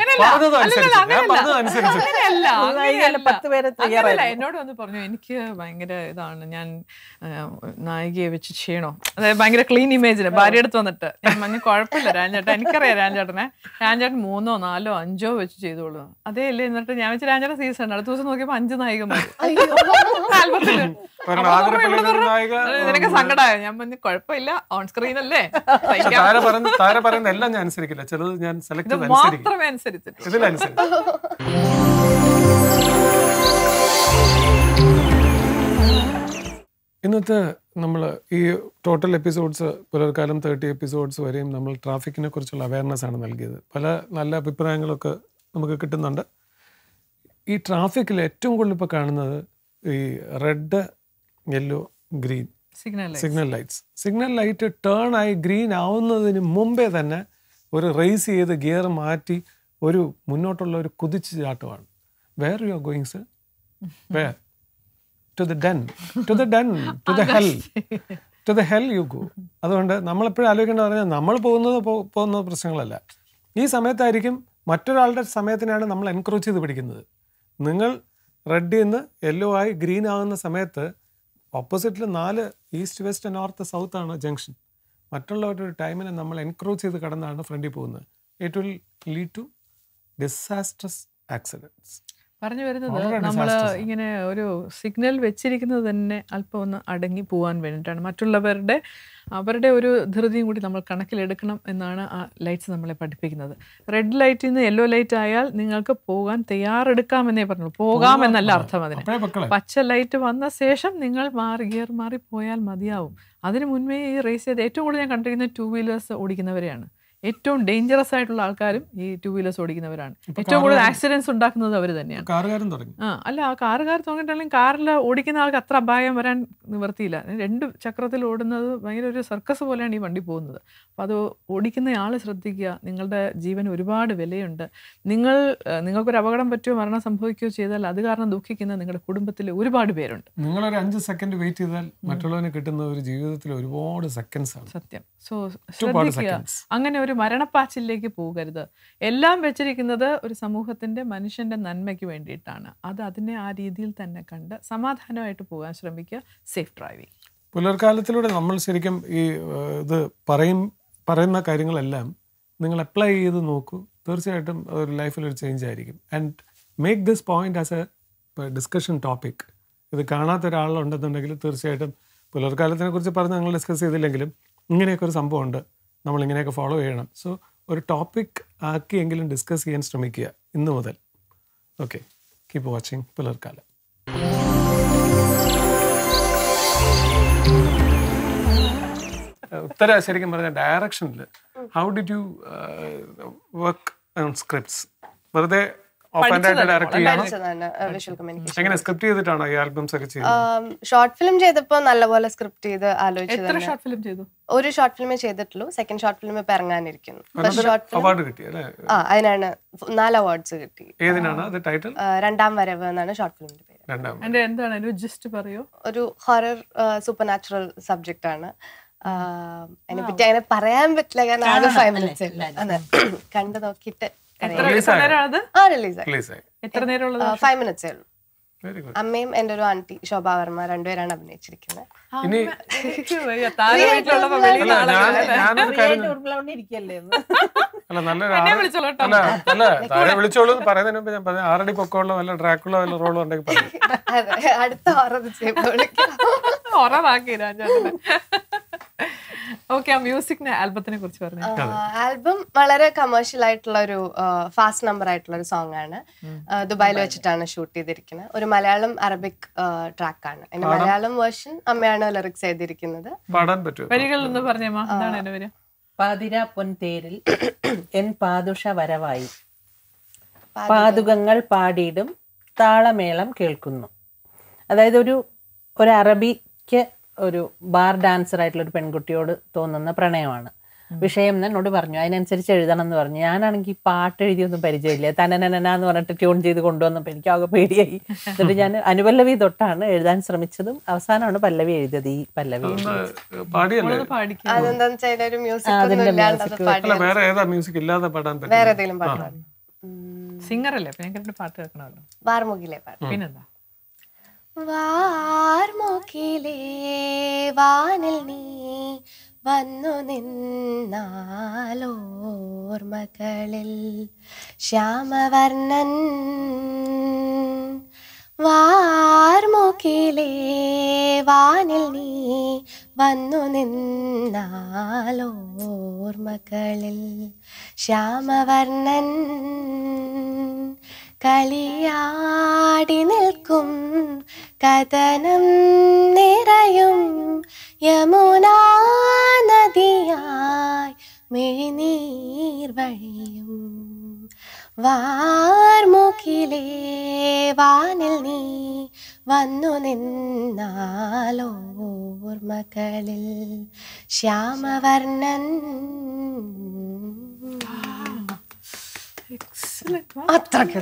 എന്നോട് വന്ന് പറഞ്ഞു എനിക്ക് ഭയങ്കര ഇതാണ് ഞാൻ നായികയെ വെച്ച് ചെയ്യണോ അതായത് ഭയങ്കര ക്ലീൻ ഇമേജ് ഭാര്യ എടുത്ത് വന്നിട്ട് ഞാൻ കുഴപ്പമില്ല രാജേട്ടൻ എനിക്കറിയാം രാജേട്ടനെ രാജേട്ടൻ മൂന്നോ നാലോ അഞ്ചോ വെച്ച് ചെയ്തോളൂ അതേ അല്ലേ എന്നിട്ട് ഞാൻ വെച്ച് രാജേട്ട സീസൺ അടുത്ത ദിവസം നോക്കിയപ്പോ അഞ്ച് നായിക ആൽബത്തിന് നിനക്ക് സങ്കടമായോ ഞാൻ പറഞ്ഞു കുഴപ്പമില്ല ഓൺ സ്ക്രീൻ അല്ലേ താര പറയുന്ന എല്ലാം ഞാൻ അനുസരിക്കില്ല ചിലത് ഞാൻ സെലക്ട് അനുസരിച്ചിട്ട് ഇന്നത്തെ നമ്മൾ ഈ total episodes Pularkalam thirty episodes വരെയും നമ്മൾ ട്രാഫിക്കിനെ കുറിച്ചുള്ള അവയർനെസ് ആണ് നൽകിയത് പല നല്ല അഭിപ്രായങ്ങളൊക്കെ നമുക്ക് കിട്ടുന്നുണ്ട് ഈ ട്രാഫിക്കിൽ ഏറ്റവും കൂടുതൽ ഇപ്പോൾ കാണുന്നത് ഈ red yellow green signal signal lights signal light turn ആയി ഗ്രീൻ ആവുന്നതിന് മുമ്പേ തന്നെ ഒരു റേസ് ചെയ്ത് ഗിയർ മാറ്റി ഒരു മുന്നോട്ടുള്ള ഒരു കുതിച്ചു ചാട്ടമാണ് where you are going sir where to the den to the den to the hell to the hell you go അതുകൊണ്ട് നമ്മളെപ്പോഴും ആലോചിക്കേണ്ടത് പറഞ്ഞാൽ നമ്മൾ പോകുന്നത് പോകുന്ന പ്രശ്നങ്ങളല്ല ഈ സമയത്തായിരിക്കും മറ്റൊരാളുടെ സമയത്തിനാണ് നമ്മൾ എൻക്രോച്ച് ചെയ്ത് പിടിക്കുന്നത് നിങ്ങൾ റെഡിൽ നിന്ന് യെല്ലോ ആയി ഗ്രീൻ ആകുന്ന സമയത്ത് ഓപ്പോസിറ്റിൽ നാല് ഈസ്റ്റ് വെസ്റ്റ് നോർത്ത് സൗത്ത് ആണ് ജംഗ്ഷൻ മറ്റുള്ളവരുടെ ടൈമിനെ നമ്മൾ എൻക്രോച്ച് ചെയ്ത് കടന്നാണ് ഫ്രണ്ടിൽ പോകുന്നത് it will lead to disasters accidents പറഞ്ഞു വരുന്നത് നമ്മൾ ഇങ്ങനെ ഒരു സിഗ്നൽ വെച്ചിരിക്കുന്നത് തന്നെ അല്പം ഒന്ന് അടങ്ങി പോകാൻ വേണ്ടിയിട്ടാണ് മറ്റുള്ളവരുടെ അവരുടെ ഒരു ധൃതിയും കൂടി നമ്മൾ കണക്കിലെടുക്കണം എന്നാണ് ആ ലൈറ്റ്സ് നമ്മളെ പഠിപ്പിക്കുന്നത് റെഡ് ലൈറ്റിൽ നിന്ന് യെല്ലോ ലൈറ്റ് ആയാൽ നിങ്ങൾക്ക് പോകാൻ തയ്യാറെടുക്കാമെന്നേ പറഞ്ഞുള്ളൂ പോകാമെന്നല്ല അർത്ഥം അതിന് പച്ച ലൈറ്റ് വന്ന ശേഷം നിങ്ങൾ മാറി ഗിയർ മാറി പോയാൽ മതിയാവും അതിന് മുൻപേ ഈ റേസ് ചെയ്ത് ഏറ്റവും കൂടുതൽ ഞാൻ കണ്ടിരിക്കുന്നത് ടു വീലേഴ്സ് ഓടിക്കുന്നവരെയാണ് ഏറ്റവും ഡേഞ്ചറസ് ആയിട്ടുള്ള ആൾക്കാരും ഈ ടൂ വീലേഴ്സ് ഓടിക്കുന്നവരാണ് ഏറ്റവും കൂടുതൽ ആക്സിഡൻസ് ഉണ്ടാക്കുന്നത് അവർ തന്നെയാണ് തുടങ്ങി ആ അല്ല ആ കാറുകാർ തുടങ്ങിയിട്ടല്ലെങ്കിൽ കാറിൽ ഓടിക്കുന്ന ആൾക്ക് അത്ര അപായം വരാൻ നിവർത്തിയില്ല രണ്ട് ചക്രത്തിൽ ഓടുന്നത് ഭയങ്കര ഒരു സർക്കസ് പോലെയാണ് ഈ വണ്ടി പോകുന്നത് അപ്പോൾ അത് ഓടിക്കുന്ന ആൾ ശ്രദ്ധിക്കുക നിങ്ങളുടെ ജീവൻ ഒരുപാട് വിലയുണ്ട് നിങ്ങൾ നിങ്ങൾക്കൊരു അപകടം പറ്റുമോ മരണം സംഭവിക്കുകയോ ചെയ്താൽ അത് കാരണം ദുഃഖിക്കുന്ന നിങ്ങളുടെ കുടുംബത്തിൽ ഒരുപാട് പേരുണ്ട് നിങ്ങളൊരു അഞ്ച് സെക്കൻഡ് വെയിറ്റ് ചെയ്താൽ മറ്റുള്ളവന് കിട്ടുന്ന ഒരു ജീവിതത്തിൽ ഒരുപാട് സെക്കൻഡ്സ് ആണ് സത്യം സോ ശ്രദ്ധിക്കുക അങ്ങനെ ഒരു ഒരു മരണപ്പാച്ചിലേക്ക് പോകരുത് എല്ലാം വെച്ചിരിക്കുന്നത് ഒരു സമൂഹത്തിൻ്റെ മനുഷ്യൻ്റെ നന്മയ്ക്ക് വേണ്ടിയിട്ടാണ് അത് അതിനെ ആ രീതിയിൽ തന്നെ കണ്ട് സമാധാനമായിട്ട് പോകാൻ ശ്രമിക്കുക സേഫ് ഡ്രൈവിംഗ് പുലർക്കാലത്തിലൂടെ നമ്മൾ ശരിക്കും ഈ ഇത് പറയും പറയുന്ന കാര്യങ്ങളെല്ലാം നിങ്ങൾ അപ്ലൈ ചെയ്ത് നോക്കൂ തീർച്ചയായിട്ടും ഒരു ലൈഫിൽ ഒരു ചേഞ്ച് ആയിരിക്കും and make this point as a discussion topic ഇത് കാണാത്ത ഒരാളുണ്ടെന്നുണ്ടെങ്കിൽ തീർച്ചയായിട്ടും പുലർക്കാലത്തിനെ കുറിച്ച് പറഞ്ഞ് ഞങ്ങൾ ഡിസ്കസ് ചെയ്തില്ലെങ്കിലും ഇങ്ങനെയൊക്കെ ഒരു സംഭവമുണ്ട് നമ്മൾ ഇങ്ങനെയൊക്കെ ഫോളോ ചെയ്യണം സോ ഒരു ടോപ്പിക് ആക്കിയെങ്കിലും ഡിസ്കസ് ചെയ്യാൻ ശ്രമിക്കുക ഇന്നു മുതൽ okay keep watching Pularkalam Uthara ശരിക്കും പറഞ്ഞ ഡയറക്ഷനിൽ how did you work on scripts വെറുതെ എങ്ങനെ സ്ക്രിപ്റ്റ് ചെയ്തിട്ടാണോ ഈ ആൽബംസ് ഒക്കെ ചെയ്തത് ഷോർട്ട് ഫിലിം ചെയ്തപ്പോൾ നല്ലപോലെ സ്ക്രിപ്റ്റ് ചെയ്ത് ആലോചിച്ചു ഒരു ഷോർട്ട് ഫിലിമേ ചെയ്തിട്ടുള്ളൂ സെക്കൻഡ് ഷോർട്ട് ഫിലിം ഇപ്പൊ ഇറങ്ങാനിരിക്കുന്നു അവാർഡ് കിട്ടി ആ അതിനാണ് നാല് അവാർഡ്സ് കിട്ടി ഏതിനാണ് ടൈറ്റിൽ രണ്ടാം വരവ് എന്നാണ് ഷോർട്ട് ഫിലിമിന്റെ പേര് എന്താണ് ജസ്റ്റ് പറയൂ ഒരു ഹൊറർ സൂപ്പർ നാച്ചുറൽ സബ്ജക്റ്റ് ആണ് അതിനെ പറ്റി അങ്ങനെ പറയാൻ പറ്റില്ല കാരണം ആകെ ഫൈവ് മിനിറ്റ്സ് കണ്ടു നോക്കിയിട്ട് അമ്മയും എന്റെ ഒരു ആന്റി ശോഭാ വർമ്മ രണ്ടുപേരാണ് അഭിനയിച്ചിരിക്കുന്നത് ഇനി അല്ല നല്ല താഴെ വിളിച്ചോളൂ പറയുന്നതിന് മുമ്പ് ഞാൻ പറഞ്ഞു ആറടി പൊക്കമുള്ള നല്ല ഡ്രാക്കുള്ള നല്ല റോളും ഉണ്ടെങ്കിൽ അടുത്ത ആ ആൽബത്തിനെ കുറിച്ച് പറഞ്ഞു ആൽബം വളരെ കമേഴ്ഷ്യൽ ആയിട്ടുള്ള ഒരു ഫാസ്റ്റ് നമ്പർ ആയിട്ടുള്ള ഒരു സോങ് ആണ് ദുബായിൽ വെച്ചിട്ടാണ് ഷൂട്ട് ചെയ്തിരിക്കുന്നത് ഒരു മലയാളം അറബിക് ട്രാക്കാണ് എന്റെ മലയാളം വേർഷൻ അമ്മയാണ് ആണ് ലിറിക്സ് എഴുതിയിരിക്കുന്നത് പാടാൻ പറ്റുമോ വരികൾ എന്ന് പറഞ്ഞേമാ എന്താണ് എന്റെ പേര് പാതിര പൊൻതേരിൽ എൻ പാതുഷ വരവായി പാതുകങ്ങൾ പാടിയിടും താളമേളം കേൾക്കുന്നു അതായത് ഒരു ഒരു അറബിക്ക് ഒരു ബാർ ഡാൻസർ ആയിട്ടുള്ള ഒരു പെൺകുട്ടിയോട് തോന്നുന്ന പ്രണയമാണ് വിഷയം എന്നോട് പറഞ്ഞു അതിനനുസരിച്ച് എഴുതണം എന്ന് പറഞ്ഞു ഞാനാണെങ്കിൽ പാട്ട് എഴുതിയൊന്നും പരിചയമില്ല തനനന എന്ന് പറഞ്ഞിട്ട് ട്യൂൺ ചെയ്ത് കൊണ്ടുവന്നപ്പോൾ എനിക്ക് ആകെ പേടിയായി എന്നിട്ട് ഞാൻ അനുപല്ലവി തൊട്ടാണ് എഴുതാൻ ശ്രമിച്ചതും അവസാനമാണ് പല്ലവി എഴുതിയത് ഈ പല്ലവി മ്യൂസിക് വേറെ ഇല്ലാതെ പാടാൻ സിംഗറല്ലേ പാട്ട് കേൾക്കണമല്ലോ വാർമുകിലെ പാട്ട് പിന്നെന്താ വാർമുകിലേ വാനിൽ നീ വന്നു നിന്നാലോർമകളിൽ ശ്യാമവർണ്ണൻ വാർമുക്കിലേ വാനിൽ നീ വന്നു നിന്നാലോർമകളിൽ ശ്യാമവർണ്ണൻ കളിയാടി നിൽക്കും കഥനം നിറയും യമുനാ നദിയായി മിഴിനീർ വഴിയും വാർമുഖിലെ വാനിൽ നീ വന്നു നിന്നാലോർമകളിൽ ശ്യാമവർണ്ണൻ ഇടയ്ക്കിടയ്ക്ക്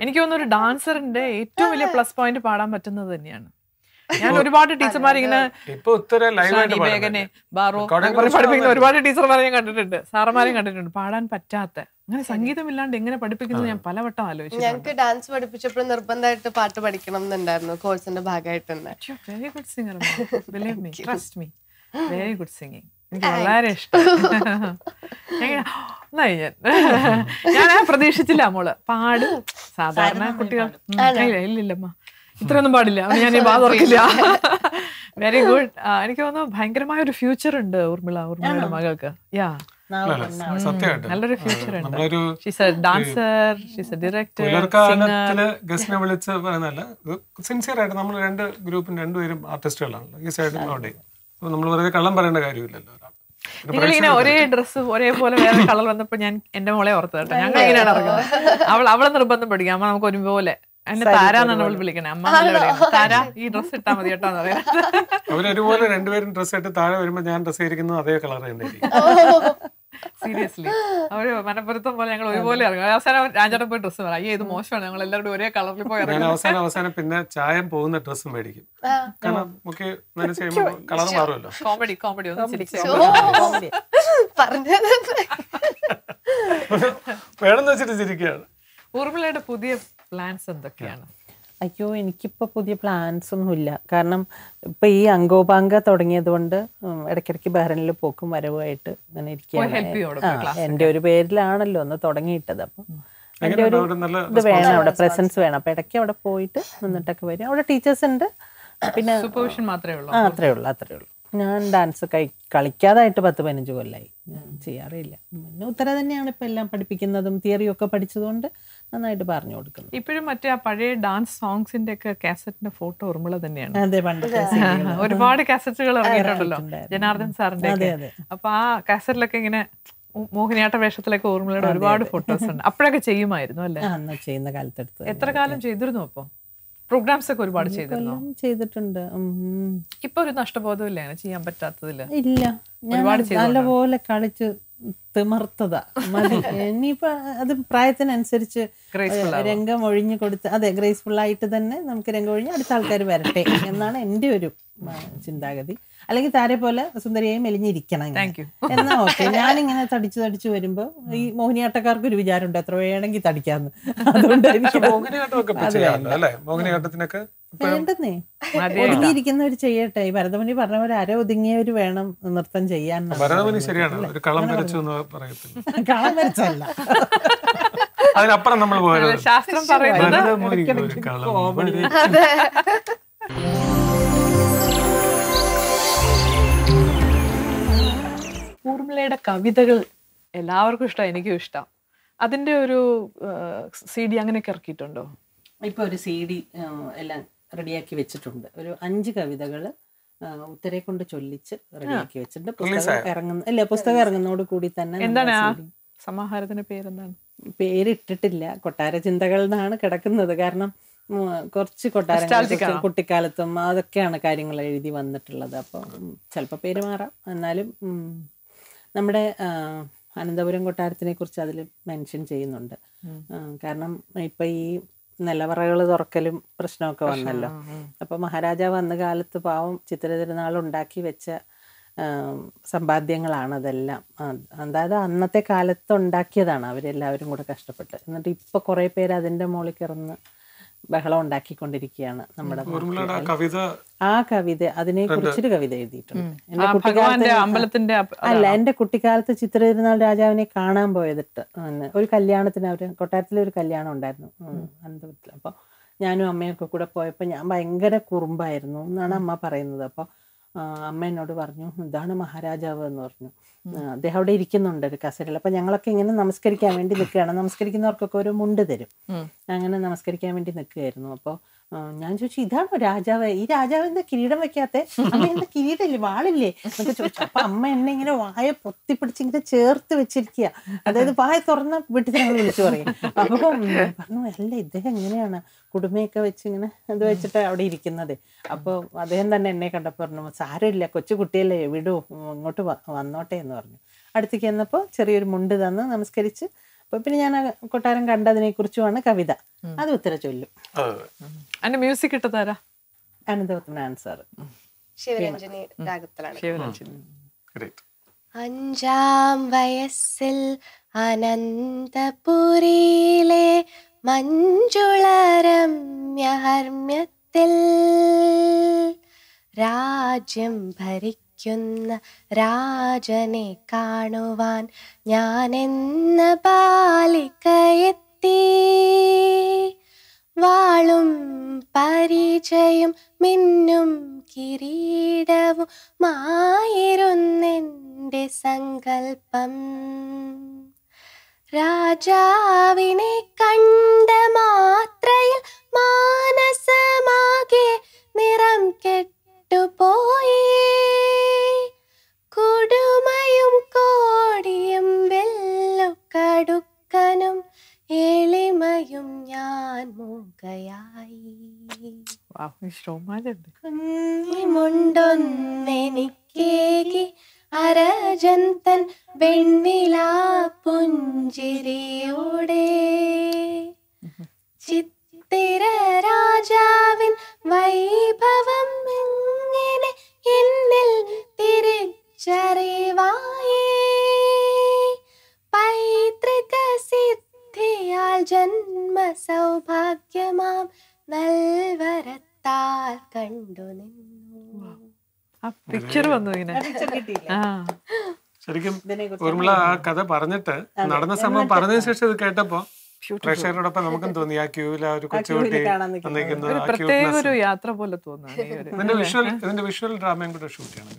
എനിക്ക് തോന്നുന്നു ഡാൻസറിന്റെ ഏറ്റവും വലിയ പ്ലസ് പോയിന്റ് പാടാൻ പറ്റുന്നത് തന്നെയാണ് ഞാൻ ഒരുപാട് ടീച്ചർമാർ ഇങ്ങനെ ഒരുപാട് ടീച്ചർമാരെ ഞാൻ കണ്ടിട്ടുണ്ട് സാറന്മാരെയും കണ്ടിട്ടുണ്ട് പാടാൻ പറ്റാത്ത അങ്ങനെ ഇല്ലാണ്ട് എങ്ങനെ പഠിപ്പിക്കുന്നത് ഞാൻ പലവട്ടം ആലോചിച്ചു ഞങ്ങൾക്ക് ഡാൻസ് പഠിപ്പിച്ചപ്പോഴും നിർബന്ധമായിട്ട് പാട്ട് പഠിക്കണം എന്നുണ്ടായിരുന്നു കോഴ്സിന്റെ ഭാഗമായിട്ട് very good singer me trust me very good singing എനിക്ക് വളരെ ഇഷ്ടമായി ഞാൻ ഞാൻ പ്രതീക്ഷിച്ചില്ല മോള് പാടും സാധാരണ കുട്ടികൾ ഇല്ല ഇത്രയൊന്നും പാടില്ല ഞാൻ ഈ വാ വെരി ഗുഡ് എനിക്ക് തോന്നുന്നു ഭയങ്കരമായ ഒരു ഫ്യൂച്ചർ ഉണ്ട് ഊർമിള ഊർമിളയുടെ മകൾക്ക് യാ നല്ലൊരു ഫ്യൂച്ചർ നമ്മളൊരു ഡാൻസർ ഡയറക്ടർ പുലർക്കാലത്തില് ഗസ്റ്റിനെ വിളിച്ച് പറയുന്നതല്ല സിൻസിയർ നമ്മൾ രണ്ട് ഗ്രൂപ്പും രണ്ടുപേരും ആർട്ടിസ്റ്റുകളാണല്ലോ ഈ സൈഡിൽ അവിടെ അപ്പൊ നമ്മൾ വെറുതെ കള്ളം പറയേണ്ട കാര്യമില്ലല്ലോ നിങ്ങൾ ഇങ്ങനെ ഒരേ ഡ്രസ്സ് ഒരേപോലെ വേറെ കളർ വന്നപ്പോൾ ഞാൻ എന്റെ മോളെ ഓർത്തത് കേട്ടോ ഞങ്ങൾ ഇങ്ങനെയാണ് ഇറങ്ങുന്നത് അവൾ അവളെ നിർബന്ധം പഠിക്കാം അമ്മ നമുക്ക് ഒരുപോലെ എന്നെ താര താരാന്നാണ് അവൾ വിളിക്കണേ അമ്മ താര ഈ ഡ്രസ് ഇട്ടാ മതി കേട്ടോ അവരൊരുപോലെ രണ്ടുപേരും ഡ്രസ് ഇട്ട് താഴെ വരുമ്പോ ഞാൻ ഡ്രസ് ഇരിക്കുന്നത് അതേ കളർ തന്നെ സീരിയസ്ലി അവര് മനപ്പുറത്തം പോലെ ഞങ്ങൾ ഒരുപോലെ ഇറങ്ങും അവസാനം രാജാട്ടൻ പോയി ഡ്രസ്സ് പറയും അയ്യേ ഇത് മോശമാണ് ഞങ്ങൾ എല്ലാവരും ഒരേ കളറിൽ പോയി ഇറങ്ങും അവസാനം അവസാനം പിന്നെ ചായം പോകുന്ന ഡ്രസ്സ് മേടിക്കും കാരണം നമുക്ക് നനച്ച് കഴിയുമ്പോൾ കളർ മാറുമല്ലോ കോമഡി കോമഡി ഒന്ന് പറഞ്ഞത് വേണമെന്ന് വെച്ചിട്ട് ചിരിക്കുകയാണ് ഊർമിളയുടെ പുതിയ പ്ലാൻസ് എന്തൊക്കെയാണ് അയ്യോ എനിക്കിപ്പോൾ പുതിയ പ്ലാൻസ് ഒന്നുമില്ല കാരണം ഇപ്പം ഈ അങ്കോപാങ്ക തുടങ്ങിയത് കൊണ്ട് ഇടയ്ക്കിടയ്ക്ക് ബഹ്റനിൽ പോക്കും വരവുമായിട്ട് അങ്ങനെ ഇരിക്കുകയാണ് എൻ്റെ ഒരു പേരിലാണല്ലോ ഒന്ന് തുടങ്ങിയിട്ടത് അപ്പം എൻ്റെ ഒരു ഇത് വേണം അവിടെ പ്രസൻസ് വേണം അപ്പം ഇടയ്ക്ക് അവിടെ പോയിട്ട് നിന്നിട്ടൊക്കെ വരും അവിടെ ടീച്ചേഴ്സ് ഉണ്ട് പിന്നെ മാത്രമേ ഉള്ളൂ അത്രേ ഉള്ളൂ അത്രേ ഉള്ളൂ ഞാൻ ഡാൻസ് കൈ കളിക്കാതായിട്ട് പത്ത് പതിനഞ്ച് കൊല്ലമായി ഞാൻ ചെയ്യാറില്ല പിന്നെ ഉത്തര തന്നെയാണ് ഇപ്പം എല്ലാം പഠിപ്പിക്കുന്നതും ഒക്കെ പഠിച്ചതുകൊണ്ട് നന്നായിട്ട് പറഞ്ഞു കൊടുക്കുന്നത് ഇപ്പോഴും മറ്റേ ആ പഴയ ഡാൻസ് സോങ്സിന്റെ ഒക്കെ കാസറ്റിന്റെ ഫോട്ടോ ഓർമ്മ തന്നെയാണ് അതെ പണ്ട് ഒരുപാട് കാസറ്റുകൾ ഇറങ്ങിയിട്ടുണ്ടല്ലോ ജനാർദ്ദൻ സാറിന്റെ അപ്പൊ ആ കാസറ്റിലൊക്കെ ഇങ്ങനെ മോഹിനിയാട്ട വേഷത്തിലൊക്കെ ഓർമ്മയുടെ ഒരുപാട് ഫോട്ടോസ് ഉണ്ട് അപ്പോഴൊക്കെ ചെയ്യുമായിരുന്നു അല്ലേ ചെയ്യുന്ന കാലത്തെടുത്ത് എത്ര കാലം ചെയ്തിരുന്നു അപ്പോൾ പ്രോഗ്രാംസ് ഒക്കെ ഒരുപാട് ചെയ്തിരുന്നു ചെയ്തിട്ടുണ്ട് ഇപ്പൊ ഒരു നഷ്ടബോധം ചെയ്യാൻ പറ്റാത്തതില്ല ഇല്ല നല്ലപോലെ കളിച്ച് തിമർത്തതാ മതി ഇനിയിപ്പോ അത് പ്രായത്തിനനുസരിച്ച് രംഗം ഒഴിഞ്ഞു കൊടുത്ത് അതെ ഗ്രേസ്ഫുൾ ആയിട്ട് തന്നെ നമുക്ക് രംഗം ഒഴിഞ്ഞ് അടുത്ത ആൾക്കാർ വരട്ടെ എന്നാണ് എൻ്റെ ഒരു ചിന്താഗതി അല്ലെങ്കിൽ താരെ പോലെ സുന്ദരിയായി മെലിഞ്ഞിരിക്കണം എന്നാ ഓക്കെ ഞാനിങ്ങനെ തടിച്ചു തടിച്ചു വരുമ്പോ ഈ മോഹിനിയാട്ടക്കാർക്ക് ഒരു വിചാരമുണ്ട് എത്ര വേണമെങ്കിൽ തടിക്കാന്ന് അതുകൊണ്ട് വേണ്ടെന്നേ ഒതുങ്ങിയിരിക്കുന്ന ഒരു ചെയ്യട്ടെ ഈ ഭരതമുനി പറഞ്ഞ പോലെ അര ഒതുങ്ങിയവര് വേണം നൃത്തം ചെയ്യാൻ ഭരതമുനി ശരിയാണ് കളം വരച്ചല്ല അതിനപ്പുറം നമ്മൾ ശാസ്ത്രം പറയുന്നത് വിമലയുടെ കവിതകൾ എല്ലാവർക്കും ഇഷ്ടമാണ് എനിക്കും ഇഷ്ടം അതിൻ്റെ ഒരു സി ഡി അങ്ങനെയൊക്കെ ഇറക്കിയിട്ടുണ്ടോ ഇപ്പോൾ ഒരു സി ഡി എല്ലാം റെഡിയാക്കി വെച്ചിട്ടുണ്ട് ഒരു അഞ്ച് കവിതകൾ ഉത്തരെ കൊണ്ട് ചൊല്ലിച്ച് റെഡിയാക്കി വെച്ചിട്ടുണ്ട് പുസ്തകം ഇറങ്ങുന്ന അല്ല പുസ്തകം ഇറങ്ങുന്നതോട് കൂടി തന്നെ എന്താണ് സമാഹാരത്തിന്റെ പേരെന്താണ് പേരിട്ടിട്ടില്ല കൊട്ടാര ചിന്തകൾ എന്നാണ് കിടക്കുന്നത് കാരണം കുറച്ച് കൊട്ടാരങ്ങൾ കുട്ടിക്കാലത്തും അതൊക്കെയാണ് കാര്യങ്ങൾ എഴുതി വന്നിട്ടുള്ളത് അപ്പോൾ ചിലപ്പോൾ പേര് മാറാം എന്നാലും നമ്മുടെ അനന്തപുരം കൊട്ടാരത്തിനെ കുറിച്ച് അതിൽ മെൻഷൻ ചെയ്യുന്നുണ്ട് കാരണം ഇപ്പൊ ഈ നിലവറകൾ തുറക്കലും പ്രശ്നമൊക്കെ വന്നല്ലോ അപ്പോൾ മഹാരാജാവ് അന്ന് കാലത്ത് പാവം ചിത്ര തിരുനാൾ ഉണ്ടാക്കി വെച്ച സമ്പാദ്യങ്ങളാണ് അതെല്ലാം അതായത് അന്നത്തെ കാലത്ത് ഉണ്ടാക്കിയതാണ് അവരെല്ലാവരും കൂടെ കഷ്ടപ്പെട്ട് എന്നിട്ട് ഇപ്പൊ കുറേ പേര് അതിന്റെ മുകളിൽ കിറന്ന് ബഹളം ഉണ്ടാക്കിക്കൊണ്ടിരിക്കുകയാണ് നമ്മുടെ കവിത ആ കവിത അതിനെ കുറിച്ചൊരു കവിത എഴുതിയിട്ടുണ്ട് അമ്പലത്തിന്റെ അല്ല എന്റെ കുട്ടിക്കാലത്ത് ചിത്രതിരുനാൾ രാജാവിനെ കാണാൻ പോയതിട്ട് ഒരു കല്യാണത്തിന് അവര് കൊട്ടാരത്തിലെ ഒരു കല്യാണം ഉണ്ടായിരുന്നു അനന്തപുരത്തിൽ അപ്പോൾ ഞാനും അമ്മയൊക്കെ കൂടെ പോയപ്പോൾ ഞാൻ ഭയങ്കര കുറുമ്പായിരുന്നു എന്നാണ് അമ്മ പറയുന്നത് അപ്പോൾ അമ്മ എന്നോട് പറഞ്ഞു ഇതാണ് മഹാരാജാവ് എന്ന് പറഞ്ഞു അദ്ദേഹം അവിടെ ഇരിക്കുന്നുണ്ട് ഒരു കസേരയിൽ അപ്പൊ ഞങ്ങളൊക്കെ ഇങ്ങനെ നമസ്കരിക്കാൻ വേണ്ടി നിൽക്കുകയാണ് നമസ്കരിക്കുന്നവർക്കൊക്കെ ഒരു മുണ്ട് തരും അങ്ങനെ നമസ്കരിക്കാൻ വേണ്ടി നിൽക്കുകയായിരുന്നു അപ്പോൾ ഞാൻ ചോദിച്ചു ഇതാണോ രാജാവ് ഈ രാജാവ് എന്താ കിരീടം വെക്കാത്ത അമ്മ എന്താ കിരീടമില്ലേ വാളില്ലേ എന്നൊക്കെ ചോദിച്ചു അപ്പൊ അമ്മ എന്നെ ഇങ്ങനെ വായ പൊത്തിപ്പിടിച്ച് ഇങ്ങനെ ചേർത്ത് വെച്ചിരിക്കുക അതായത് വായ തുറന്ന വീട്ടിൽ ഞങ്ങൾ വിളിച്ചു പറയും അപ്പൊ പറഞ്ഞു അല്ല ഇദ്ദേഹം എങ്ങനെയാണ് കുടുമയൊക്കെ വെച്ച് ഇങ്ങനെ ഇത് വെച്ചിട്ട് അവിടെ ഇരിക്കുന്നത് അപ്പോൾ അദ്ദേഹം തന്നെ എന്നെ കണ്ടപ്പോൾ പറഞ്ഞു സാരമില്ല കൊച്ചു കുട്ടിയല്ലേ വിടൂ ഇങ്ങോട്ട് വന്നോട്ടെ എന്ന് പറഞ്ഞു അടുത്തേക്ക് ചെന്നപ്പോൾ ചെറിയൊരു മുണ്ട് തന്ന് നമസ്കരിച്ച് അപ്പോൾ പിന്നെ ഞാൻ കൊട്ടാരം കണ്ടതിനെ കുറിച്ചുമാണ് കവിത അത് ഉത്തര ചൊല്ലും അതിന്റെ മ്യൂസിക് ഇട്ടതാരാ അനന്തപത്മനാണ് ആൻസർ ശിവരഞ്ജനി രാഗത്തിലാണ് ശിവരഞ്ജനി അഞ്ചാം വയസ്സിൽ അനന്തപുരിയിലെ മഞ്ജുളരമ്യഹർമ്യത്തിൽ രാജ്യം ഭരിക്കും ഉദിക്കുന്ന രാജനെ കാണുവാൻ എന്ന ബാലികയെത്തി വാളും പരിചയം മിന്നും കിരീടവും മായിരുന്നെൻ്റെ സങ്കൽപ്പം രാജാവിനെ കണ്ട മാത്രയിൽ മാനസമാകെ നിറം കെട്ട പോയി കൊടുമയും കോടിയും വെല്ലൊക്കടുക്കനും എളിമയും ഞാൻ മൂകയായി മുണ്ടൊന്നെനിക്കേകി അരജന്തൻ വെണ്ണിലാ പുഞ്ചിരിയോടേ ഉത്തര രാജാവിൻ വൈഭവം ഇങ്ങനെ എന്നിൽ പൈതൃക സിദ്ധിയാൽ ജന്മ സൗഭാഗ്യമാം നൽവരത്താൽ കണ്ടു നിന്നു ശരിക്കും ഊർമിള ആ കഥ പറഞ്ഞിട്ട് നടന്ന സംഭവം പറഞ്ഞതിന് ശേഷം ഇത് കേട്ടപ്പോ പ്രേക്ഷകരോടൊപ്പം നമുക്കും തോന്നി ആ ക്യൂവിൽ ആ ഒരു കൊച്ചുകുട്ടി പ്രത്യേക ഒരു യാത്ര പോലെ വിഷ്വൽ ഇതിന്റെ വിഷ്വൽ ഡ്രാമയും കൂടെ ഷൂട്ട് ചെയ്യണം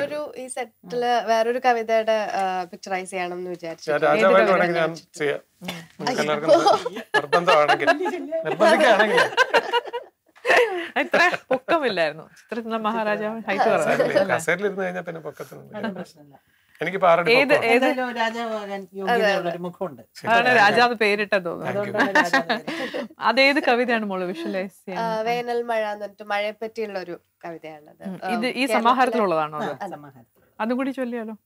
കേട്ടോ ഈ സെറ്റില് വേറൊരു കവിതയുടെ പിക്ചറൈസ് ചെയ്യണം വിചാരിച്ചു ഞാൻ ചെയ്യാം പൊക്കമില്ലായിരുന്നു ചിത്രത്തിലുള്ള മഹാരാജാവ് ഹൈറ്റ് പറഞ്ഞു ഇരുന്ന് കഴിഞ്ഞാൽ പിന്നെ പൊക്കത്തിനൊന്നും പ്രശ്നമില്ല എനിക്ക് രാജാവ് പേരിട്ട തോന്നുന്നു അതേത് കവിതയാണ് മോള് വിഷ്വലൈസ് വേനൽ മഴ എന്നിട്ട് മഴയെ പറ്റിയുള്ള ഒരു കവിതയാണത് ഇത് ഈ സമാഹാരത്തിലുള്ളതാണോ അതും കൂടി ചൊല്ലിയാലോ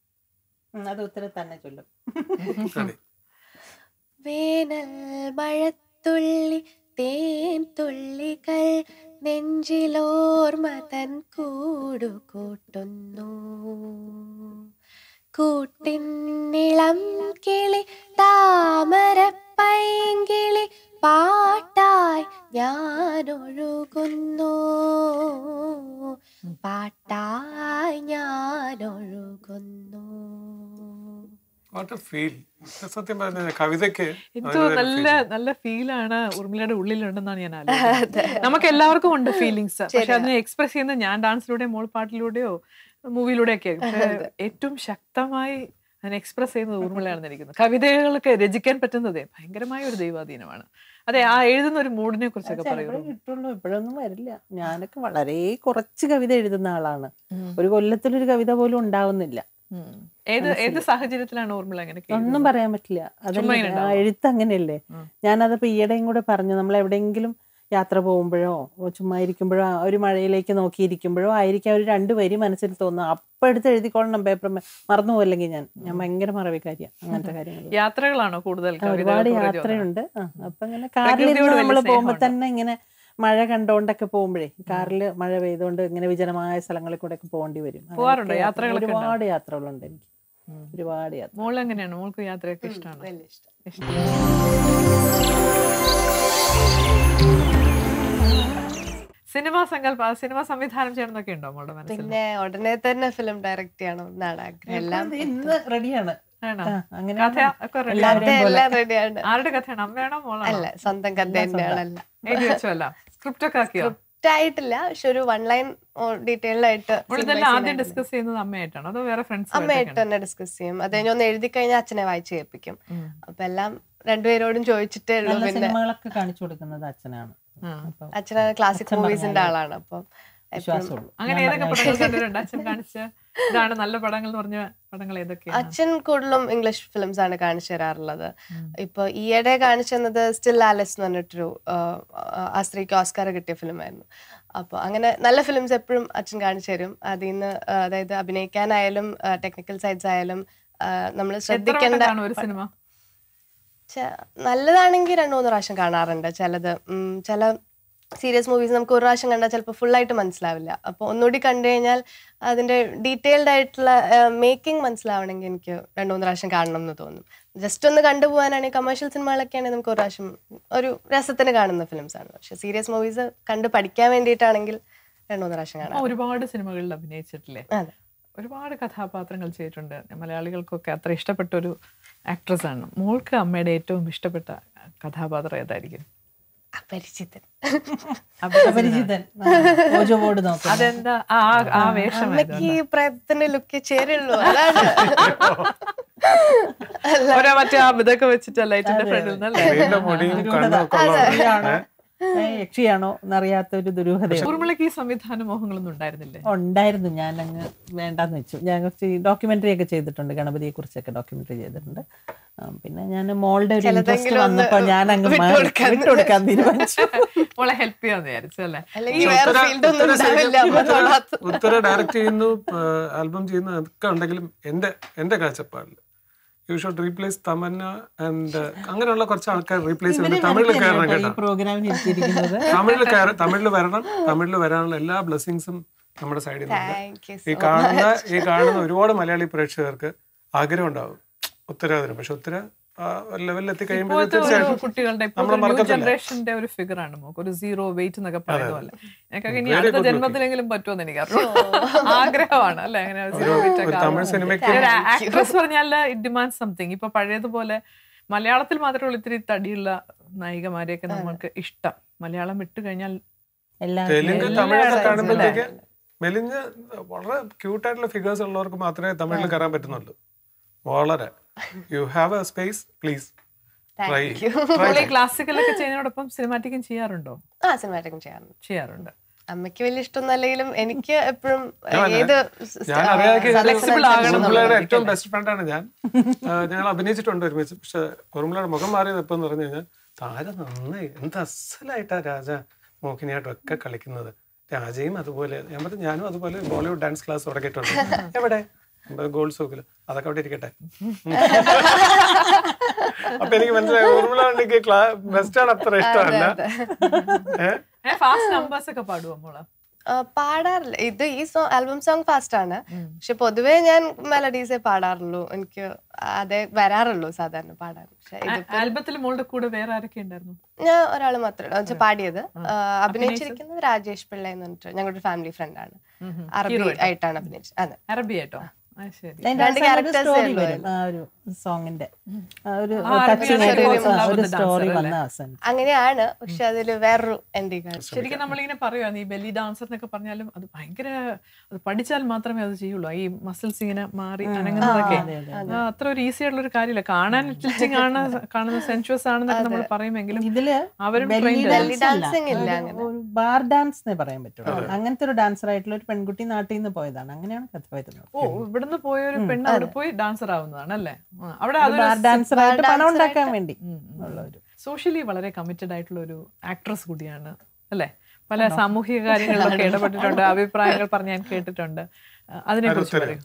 അത് ഉത്തരം തന്നെ ചൊല്ലും വേനൽ മഴത്തുള്ളി തേൻ തുള്ളികൾ നെഞ്ചിലോർമതൻ കൂടുകൂട്ടുന്നു കൂട്ടിന്നിളം കിളി താമരപ്പൈങ്കിളി പാട്ടായി ഞാനൊഴുകുന്നു പാട്ടായി ഞാനൊഴുകുന്നു സത്യം പറഞ്ഞ കവിതയ്ക്ക് എന്തോ നല്ല നല്ല ഫീലാണ് ഉർമിളയുടെ ഉള്ളിലുണ്ടെന്നാണ് ഞാൻ നമുക്ക് എല്ലാവർക്കും ഉണ്ട് ഫീലിങ്സ് പക്ഷെ അതിനെ എക്സ്പ്രസ് ചെയ്യുന്ന ഞാൻ ഡാൻസിലൂടെയോ മോൾ പാട്ടിലൂടെയോ മൂവിയിലൂടെയൊക്കെ ഏറ്റവും ശക്തമായി അതിനെ എക്സ്പ്രസ് ചെയ്യുന്നത് ഊർമിളയാണെന്ന് ഇരിക്കുന്നു കവിതകളൊക്കെ രചിക്കാൻ പറ്റുന്നതേ ഭയങ്കരമായ ഒരു ദൈവാധീനമാണ് അതെ ആ എഴുതുന്ന ഒരു മൂഡിനെ കുറിച്ചൊക്കെ പറയുള്ളൂ ഇപ്പോഴൊന്നും വരില്ല ഞാനൊക്കെ വളരെ കുറച്ച് കവിത എഴുതുന്ന ആളാണ് ഒരു കൊല്ലത്തിലൊരു കവിത പോലും ഉണ്ടാവുന്നില്ല ഏത് ഏത് സാഹചര്യത്തിലാണ് ഓർമ്മ അങ്ങനെ ഒന്നും പറയാൻ പറ്റില്ല അതല്ല എഴുത്ത് അങ്ങനെയല്ലേ ഞാനത് ഇപ്പൊ ഈയിടെയും കൂടെ പറഞ്ഞു നമ്മൾ എവിടെയെങ്കിലും യാത്ര പോകുമ്പോഴോ ചുമ്മാ ഇരിക്കുമ്പോഴോ ഒരു മഴയിലേക്ക് നോക്കിയിരിക്കുമ്പോഴോ ആയിരിക്കും ഒരു രണ്ട് വരി മനസ്സിൽ തോന്നുക അപ്പം എടുത്ത് എഴുതിക്കോളണം പേപ്പർ മറന്നു പോയില്ലെങ്കിൽ ഞാൻ ഞാൻ ഭയങ്കര മറവിക്കാരിയാണ് അങ്ങനത്തെ കാര്യങ്ങൾ യാത്രകളാണോ കൂടുതൽ ഒരുപാട് യാത്രയുണ്ട് അപ്പൊ ഇങ്ങനെ കാറിലിരുന്ന് നമ്മൾ പോകുമ്പോൾ തന്നെ ഇങ്ങനെ മഴ കണ്ടുകൊണ്ടൊക്കെ പോകുമ്പോഴേ കാറിൽ മഴ പെയ്തുകൊണ്ട് ഇങ്ങനെ വിജനമായ സ്ഥലങ്ങളിൽ കൂടെ ഒക്കെ പോകേണ്ടി വരും ഒരുപാട് യാത്രകളുണ്ട് എനിക്ക് ഒരുപാട് യാത്ര മോൾ എങ്ങനെയാണ് മോൾക്ക് യാത്രയൊക്കെ ഇഷ്ടമാണ് ഇഷ്ടം സിനിമാ സങ്കല്പ സിനിമ സംവിധാനം ചെയ്യണമെന്നൊക്കെ ഉണ്ടോ മോളുടെ മനസ്സിൽ പിന്നെ ഉടനെ തന്നെ ഫിലിം ഡയറക്റ്റ് ചെയ്യണം എന്നാണ് ആഗ്രഹം എല്ലാം ഇന്ന് റെഡിയാണ് ആരുടെ കഥയാണ് അമ്മയാണോ മോളാണോ അല്ല സ്വന്തം കഥ തന്നെയാണല്ല എഴുതി വെച്ചല്ല സ്ക്രിപ്റ്റ് ഒക്കെ ആക്കിയോ ആയിട്ടില്ല പക്ഷെ ഒരു വൺ ലൈൻ ഡീറ്റെയിൽഡ് ആയിട്ട് ആദ്യം ഡിസ്കസ് ചെയ്യുന്നത് അമ്മയായിട്ടാണ് അതോ വേറെ ഫ്രണ്ട്സ് അമ്മയായിട്ട് തന്നെ ഡിസ്കസ് ചെയ്യും അത് ഒന്ന് എഴുതി കഴിഞ്ഞാൽ അച്ഛനെ വായിച്ചു കേൾപ്പിക്കും അപ്പൊ എല്ലാം രണ്ടുപേരോടും ചോദിച്ചിട്ടേ ഉള്ളൂ സിനിമകളൊക്കെ കാണിച്ചു കൊടുക്കുന്നത് അച്ഛനാണ് അച്ഛൻ ക്ലാസിക് മൂവീസിന്റെ ആളാണ് അപ്പം അങ്ങനെ ഏതൊക്കെ പടങ്ങൾ അച്ഛൻ കാണിച്ച ഇതാണ് നല്ല എന്ന് അച്ഛൻ കൂടുതലും ഇംഗ്ലീഷ് ഫിലിംസ് ആണ് കാണിച്ചു തരാറുള്ളത് ഇപ്പൊ ഈയിടെ കാണിച്ചു തന്നത് സ്റ്റിൽ ആലസ് എന്ന് പറഞ്ഞിട്ടൊരു ആ സ്ത്രീക്ക് ഓസ്കാർ കിട്ടിയ ആയിരുന്നു അപ്പൊ അങ്ങനെ നല്ല ഫിലിംസ് എപ്പോഴും അച്ഛൻ കാണിച്ചു തരും അതിൽ നിന്ന് അതായത് അഭിനയിക്കാനായാലും ടെക്നിക്കൽ സൈഡ്സ് ആയാലും നമ്മൾ ശ്രദ്ധിക്കേണ്ട ഒരു സിനിമ നല്ലതാണെങ്കിൽ രണ്ടു മൂന്ന് പ്രാവശ്യം കാണാറുണ്ട് ചിലത് ചില സീരിയസ് മൂവീസ് നമുക്ക് ഒരു പ്രാവശ്യം കണ്ടാൽ ചിലപ്പോൾ ഫുള്ളായിട്ട് മനസ്സിലാവില്ല അപ്പോൾ ഒന്നുകൂടി കണ്ടു കഴിഞ്ഞാൽ അതിൻ്റെ ഡീറ്റെയിൽഡ് ആയിട്ടുള്ള മേക്കിംഗ് മനസ്സിലാവണമെങ്കിൽ എനിക്ക് രണ്ടു മൂന്ന് പ്രാവശ്യം കാണണം എന്ന് തോന്നും ജസ്റ്റ് ഒന്ന് കണ്ടുപോകാനാണെങ്കിൽ കമേഴ്ഷ്യൽ സിനിമകളൊക്കെയാണെങ്കിൽ നമുക്ക് ഒരു പ്രാവശ്യം ഒരു രസത്തിന് കാണുന്ന ഫിലിംസ് ആണ് പക്ഷെ സീരിയസ് മൂവീസ് കണ്ട് പഠിക്കാൻ വേണ്ടിയിട്ടാണെങ്കിൽ രണ്ടു മൂന്ന് പ്രാവശ്യം കാണാം ഒരുപാട് സിനിമകളിൽ അഭിനയിച്ചിട്ടില്ലേ അതെ ഒരുപാട് കഥാപാത്രങ്ങൾ ചെയ്തിട്ടുണ്ട് മലയാളികൾക്കൊക്കെ അത്ര ഇഷ്ടപ്പെട്ട ഒരു ആക്ട്രസ് ആണ് മോൾക്ക് അമ്മയുടെ ഏറ്റവും ഇഷ്ടപ്പെട്ട കഥാപാത്രം ഏതായിരിക്കും അപരിചിതൻ അപരിചിതൻ അതെന്താ ആ ആ വേഷം ഈ പ്രയത്ന ലുക്ക് ചേരുള്ളൂ അതാണ് മറ്റേ ആ ഇതൊക്കെ വെച്ചിട്ട് ലൈറ്റിന്റെ ഫ്രണ്ടിൽ നിന്നല്ലേ മുടിയും കണ്ണൊക്കെ യക്ഷിയാണോ എന്നറിയാത്ത ഒരു ദുരൂഹത ഈ സംവിധാന മോഹങ്ങളൊന്നും ഉണ്ടായിരുന്നില്ലേ ഉണ്ടായിരുന്നു ഞാൻ അങ്ങ് വേണ്ടെന്ന് വെച്ചു ഞാൻ കുറച്ച് ഡോക്യുമെന്ററി ഒക്കെ ചെയ്തിട്ടുണ്ട് ഗണപതിയെ കുറിച്ചൊക്കെ ഡോക്യുമെന്ററി ചെയ്തിട്ടുണ്ട് പിന്നെ ഞാൻ മോളുടെ ഒരു ഇൻട്രസ്റ്റ് വന്നപ്പോ ഞാൻ അങ്ങ് കൊടുക്കാൻ തീരുമാനിച്ചു മോളെ ഹെൽപ്പ് അല്ലേ ഉത്തര ഡയറക്റ്റ് ചെയ്യുന്നു ആൽബം ചെയ്യുന്നു ഒക്കെ ഉണ്ടെങ്കിലും എന്റെ എന്റെ കാഴ്ചപ്പാടില് you should replace Tamannaah and അങ്ങനെയുള്ള കുറച്ച് ആൾക്കാർ റീപ്ലേസ് ചെയ്യുന്നത് തമിഴിൽ കയറണം കേട്ടോ തമിഴിൽ തമിഴിൽ വരണം തമിഴിൽ വരാനുള്ള എല്ലാ ബ്ലെസ്സിങ്സും നമ്മുടെ സൈഡിൽ നിന്നുണ്ട് ഈ കാണുന്ന ഈ കാണുന്ന ഒരുപാട് മലയാളി പ്രേക്ഷകർക്ക് ആഗ്രഹം ഉണ്ടാവും ഉത്തരവാദിനം പക്ഷെ ഉത്തര ലെവലിലെത്തി കഴിയുമ്പോൾ തീർച്ചയായിട്ടും കുട്ടികളുടെ ജനറേഷന്റെ ഒരു ഫിഗർ ആണ് മോക്ക് ഒരു സീറോ വെയിറ്റ് എന്നൊക്കെ പറയുന്ന പോലെ ഇനി അടുത്ത ജന്മത്തിലെങ്കിലും പറ്റുമെന്ന് എനിക്ക് ആഗ്രഹമാണ് അല്ലെ അങ്ങനെ സീറോ വെയിറ്റ് ഒക്കെ ആക്ട്രസ് പറഞ്ഞാൽ ഇറ്റ് ഡിമാൻഡ് സംതിങ് ഇപ്പൊ പഴയതുപോലെ മലയാളത്തിൽ മാത്രമേ ഉള്ളൂ ഇത്തിരി തടിയുള്ള നായികമാരെയൊക്കെ നമുക്ക് ഇഷ്ടം മലയാളം വിട്ടു കഴിഞ്ഞാൽ തെലുങ്ക് തമിഴൊക്കെ കാണുമ്പോഴത്തേക്ക് മെലിഞ്ഞ് വളരെ ക്യൂട്ടായിട്ടുള്ള ഫിഗേഴ്സ് ഉള്ളവർക്ക് മാത്രമേ തമിഴിൽ കയറാൻ പറ്റുന്നുള്ളൂ വളരെ you have a space please ക്ലാസിക്കലൊക്കെ ചെയ്യുന്നതോടൊപ്പം സിനിമാറ്റിക്കും ചെയ്യാറുണ്ടോ ആ സിനിമാറ്റിക്കും ചെയ്യാറുണ്ട് ചെയ്യാറുണ്ട് അമ്മയ്ക്ക് വലിയ ഇഷ്ടമൊന്നും എനിക്ക് എപ്പോഴും ഏത് ഏറ്റവും ബെസ്റ്റ് ഫ്രണ്ടാണ് ഞാൻ ഞങ്ങൾ അഭിനയിച്ചിട്ടുണ്ട് ഒരുമിച്ച് പക്ഷെ ഉറുമലയുടെ മുഖം മാറിയത് എപ്പോന്ന് പറഞ്ഞു കഴിഞ്ഞാൽ താര നന്നായി എന്ത് അസലായിട്ടാ രാജ മോഹിനിയാട്ടം ഒക്കെ കളിക്കുന്നത് രാജയും അതുപോലെ ഞാൻ പറഞ്ഞു ഞാനും അതുപോലെ ബോളിവുഡ് ഡാൻസ് ക്ലാസ് തുടങ്ങിയിട്ടുണ്ട് എവിടെ ഗോൾസ് ഒക്കെ അതൊക്കെ അവിടെ ഇരിക്കട്ടെ അപ്പൊ എനിക്ക് മനസ്സിലായി ഊർമിള എനിക്ക് വെസ്റ്റേൺ അത്ര ഇഷ്ടമല്ല പാടാറില്ല ഇത് ഈ ആൽബം സോങ് ഫാസ്റ്റ് ആണ് പക്ഷെ പൊതുവേ ഞാൻ മെലഡീസേ പാടാറുള്ളൂ എനിക്ക് അതെ വരാറുള്ളൂ സാധാരണ പാടാൻ ആൽബത്തിൽ കൂടെ ഞാൻ ഒരാൾ മാത്രമേ പാടിയത് അഭിനയിച്ചിരിക്കുന്നത് രാജേഷ് പിള്ള എന്ന് പറഞ്ഞിട്ട് ഞങ്ങളുടെ ഫാമിലി ഫ്രണ്ട് ആണ് അറബി ആയിട്ടാണ് അഭിനയിച്ചത് അതെ അറബി ആയിട്ടോ ഒരു സോങ്ങിന്റെ ഒരു ഒരു സ്റ്റോറി അങ്ങനെയാണ് പക്ഷെ അതിൽ വേറൊരു എൻഡിങ് ശരിക്കും നമ്മളിങ്ങനെ പറയുവാണ് ഈ ബെല്ലി ഡാൻസർ എന്നൊക്കെ പറഞ്ഞാലും അത് ഭയങ്കര അത് പഠിച്ചാൽ മാത്രമേ അത് ചെയ്യുള്ളൂ ഈ മസിൽസ് ഇങ്ങനെ മാറി അനങ്ങുന്നതൊക്കെ അത്ര ഒരു ഈസി ആയിട്ടുള്ള ഒരു കാര്യമില്ല കാണാൻ ഇൻട്രസ്റ്റിംഗ് ആണ് കാണുന്ന സെൻഷുവസ് ആണെന്നൊക്കെ നമ്മൾ പറയുമെങ്കിലും ഇതില് അവരും ബാർ ഡാൻസ് പറയാൻ പറ്റുള്ളൂ അങ്ങനത്തെ ഒരു ഡാൻസർ ആയിട്ടുള്ള ഒരു പെൺകുട്ടി നാട്ടിൽ നിന്ന് പോയതാണ് അങ്ങനെയാണ് കഥ ഓ അവിടുന്ന് പോയ ഒരു പെണ്ണ് അവിടെ പോയി ഡാൻസർ ആവുന്നതാണ് അല്ലേ അവിടെ ഡാൻസർ ആയിട്ട് പണം ഉണ്ടാക്കാൻ വേണ്ടി സോഷ്യലി വളരെ കമ്മിറ്റഡ് ആയിട്ടുള്ള ഒരു ആക്ട്രസ് കൂടിയാണ് അല്ലേ പല സാമൂഹിക കാര്യങ്ങളിലൊക്കെ ഇടപെട്ടിട്ടുണ്ട് അഭിപ്രായങ്ങൾ പറഞ്ഞ് ഞാൻ കേട്ടിട്ടുണ്ട് അതിനെ കുറിച്ച് പറയും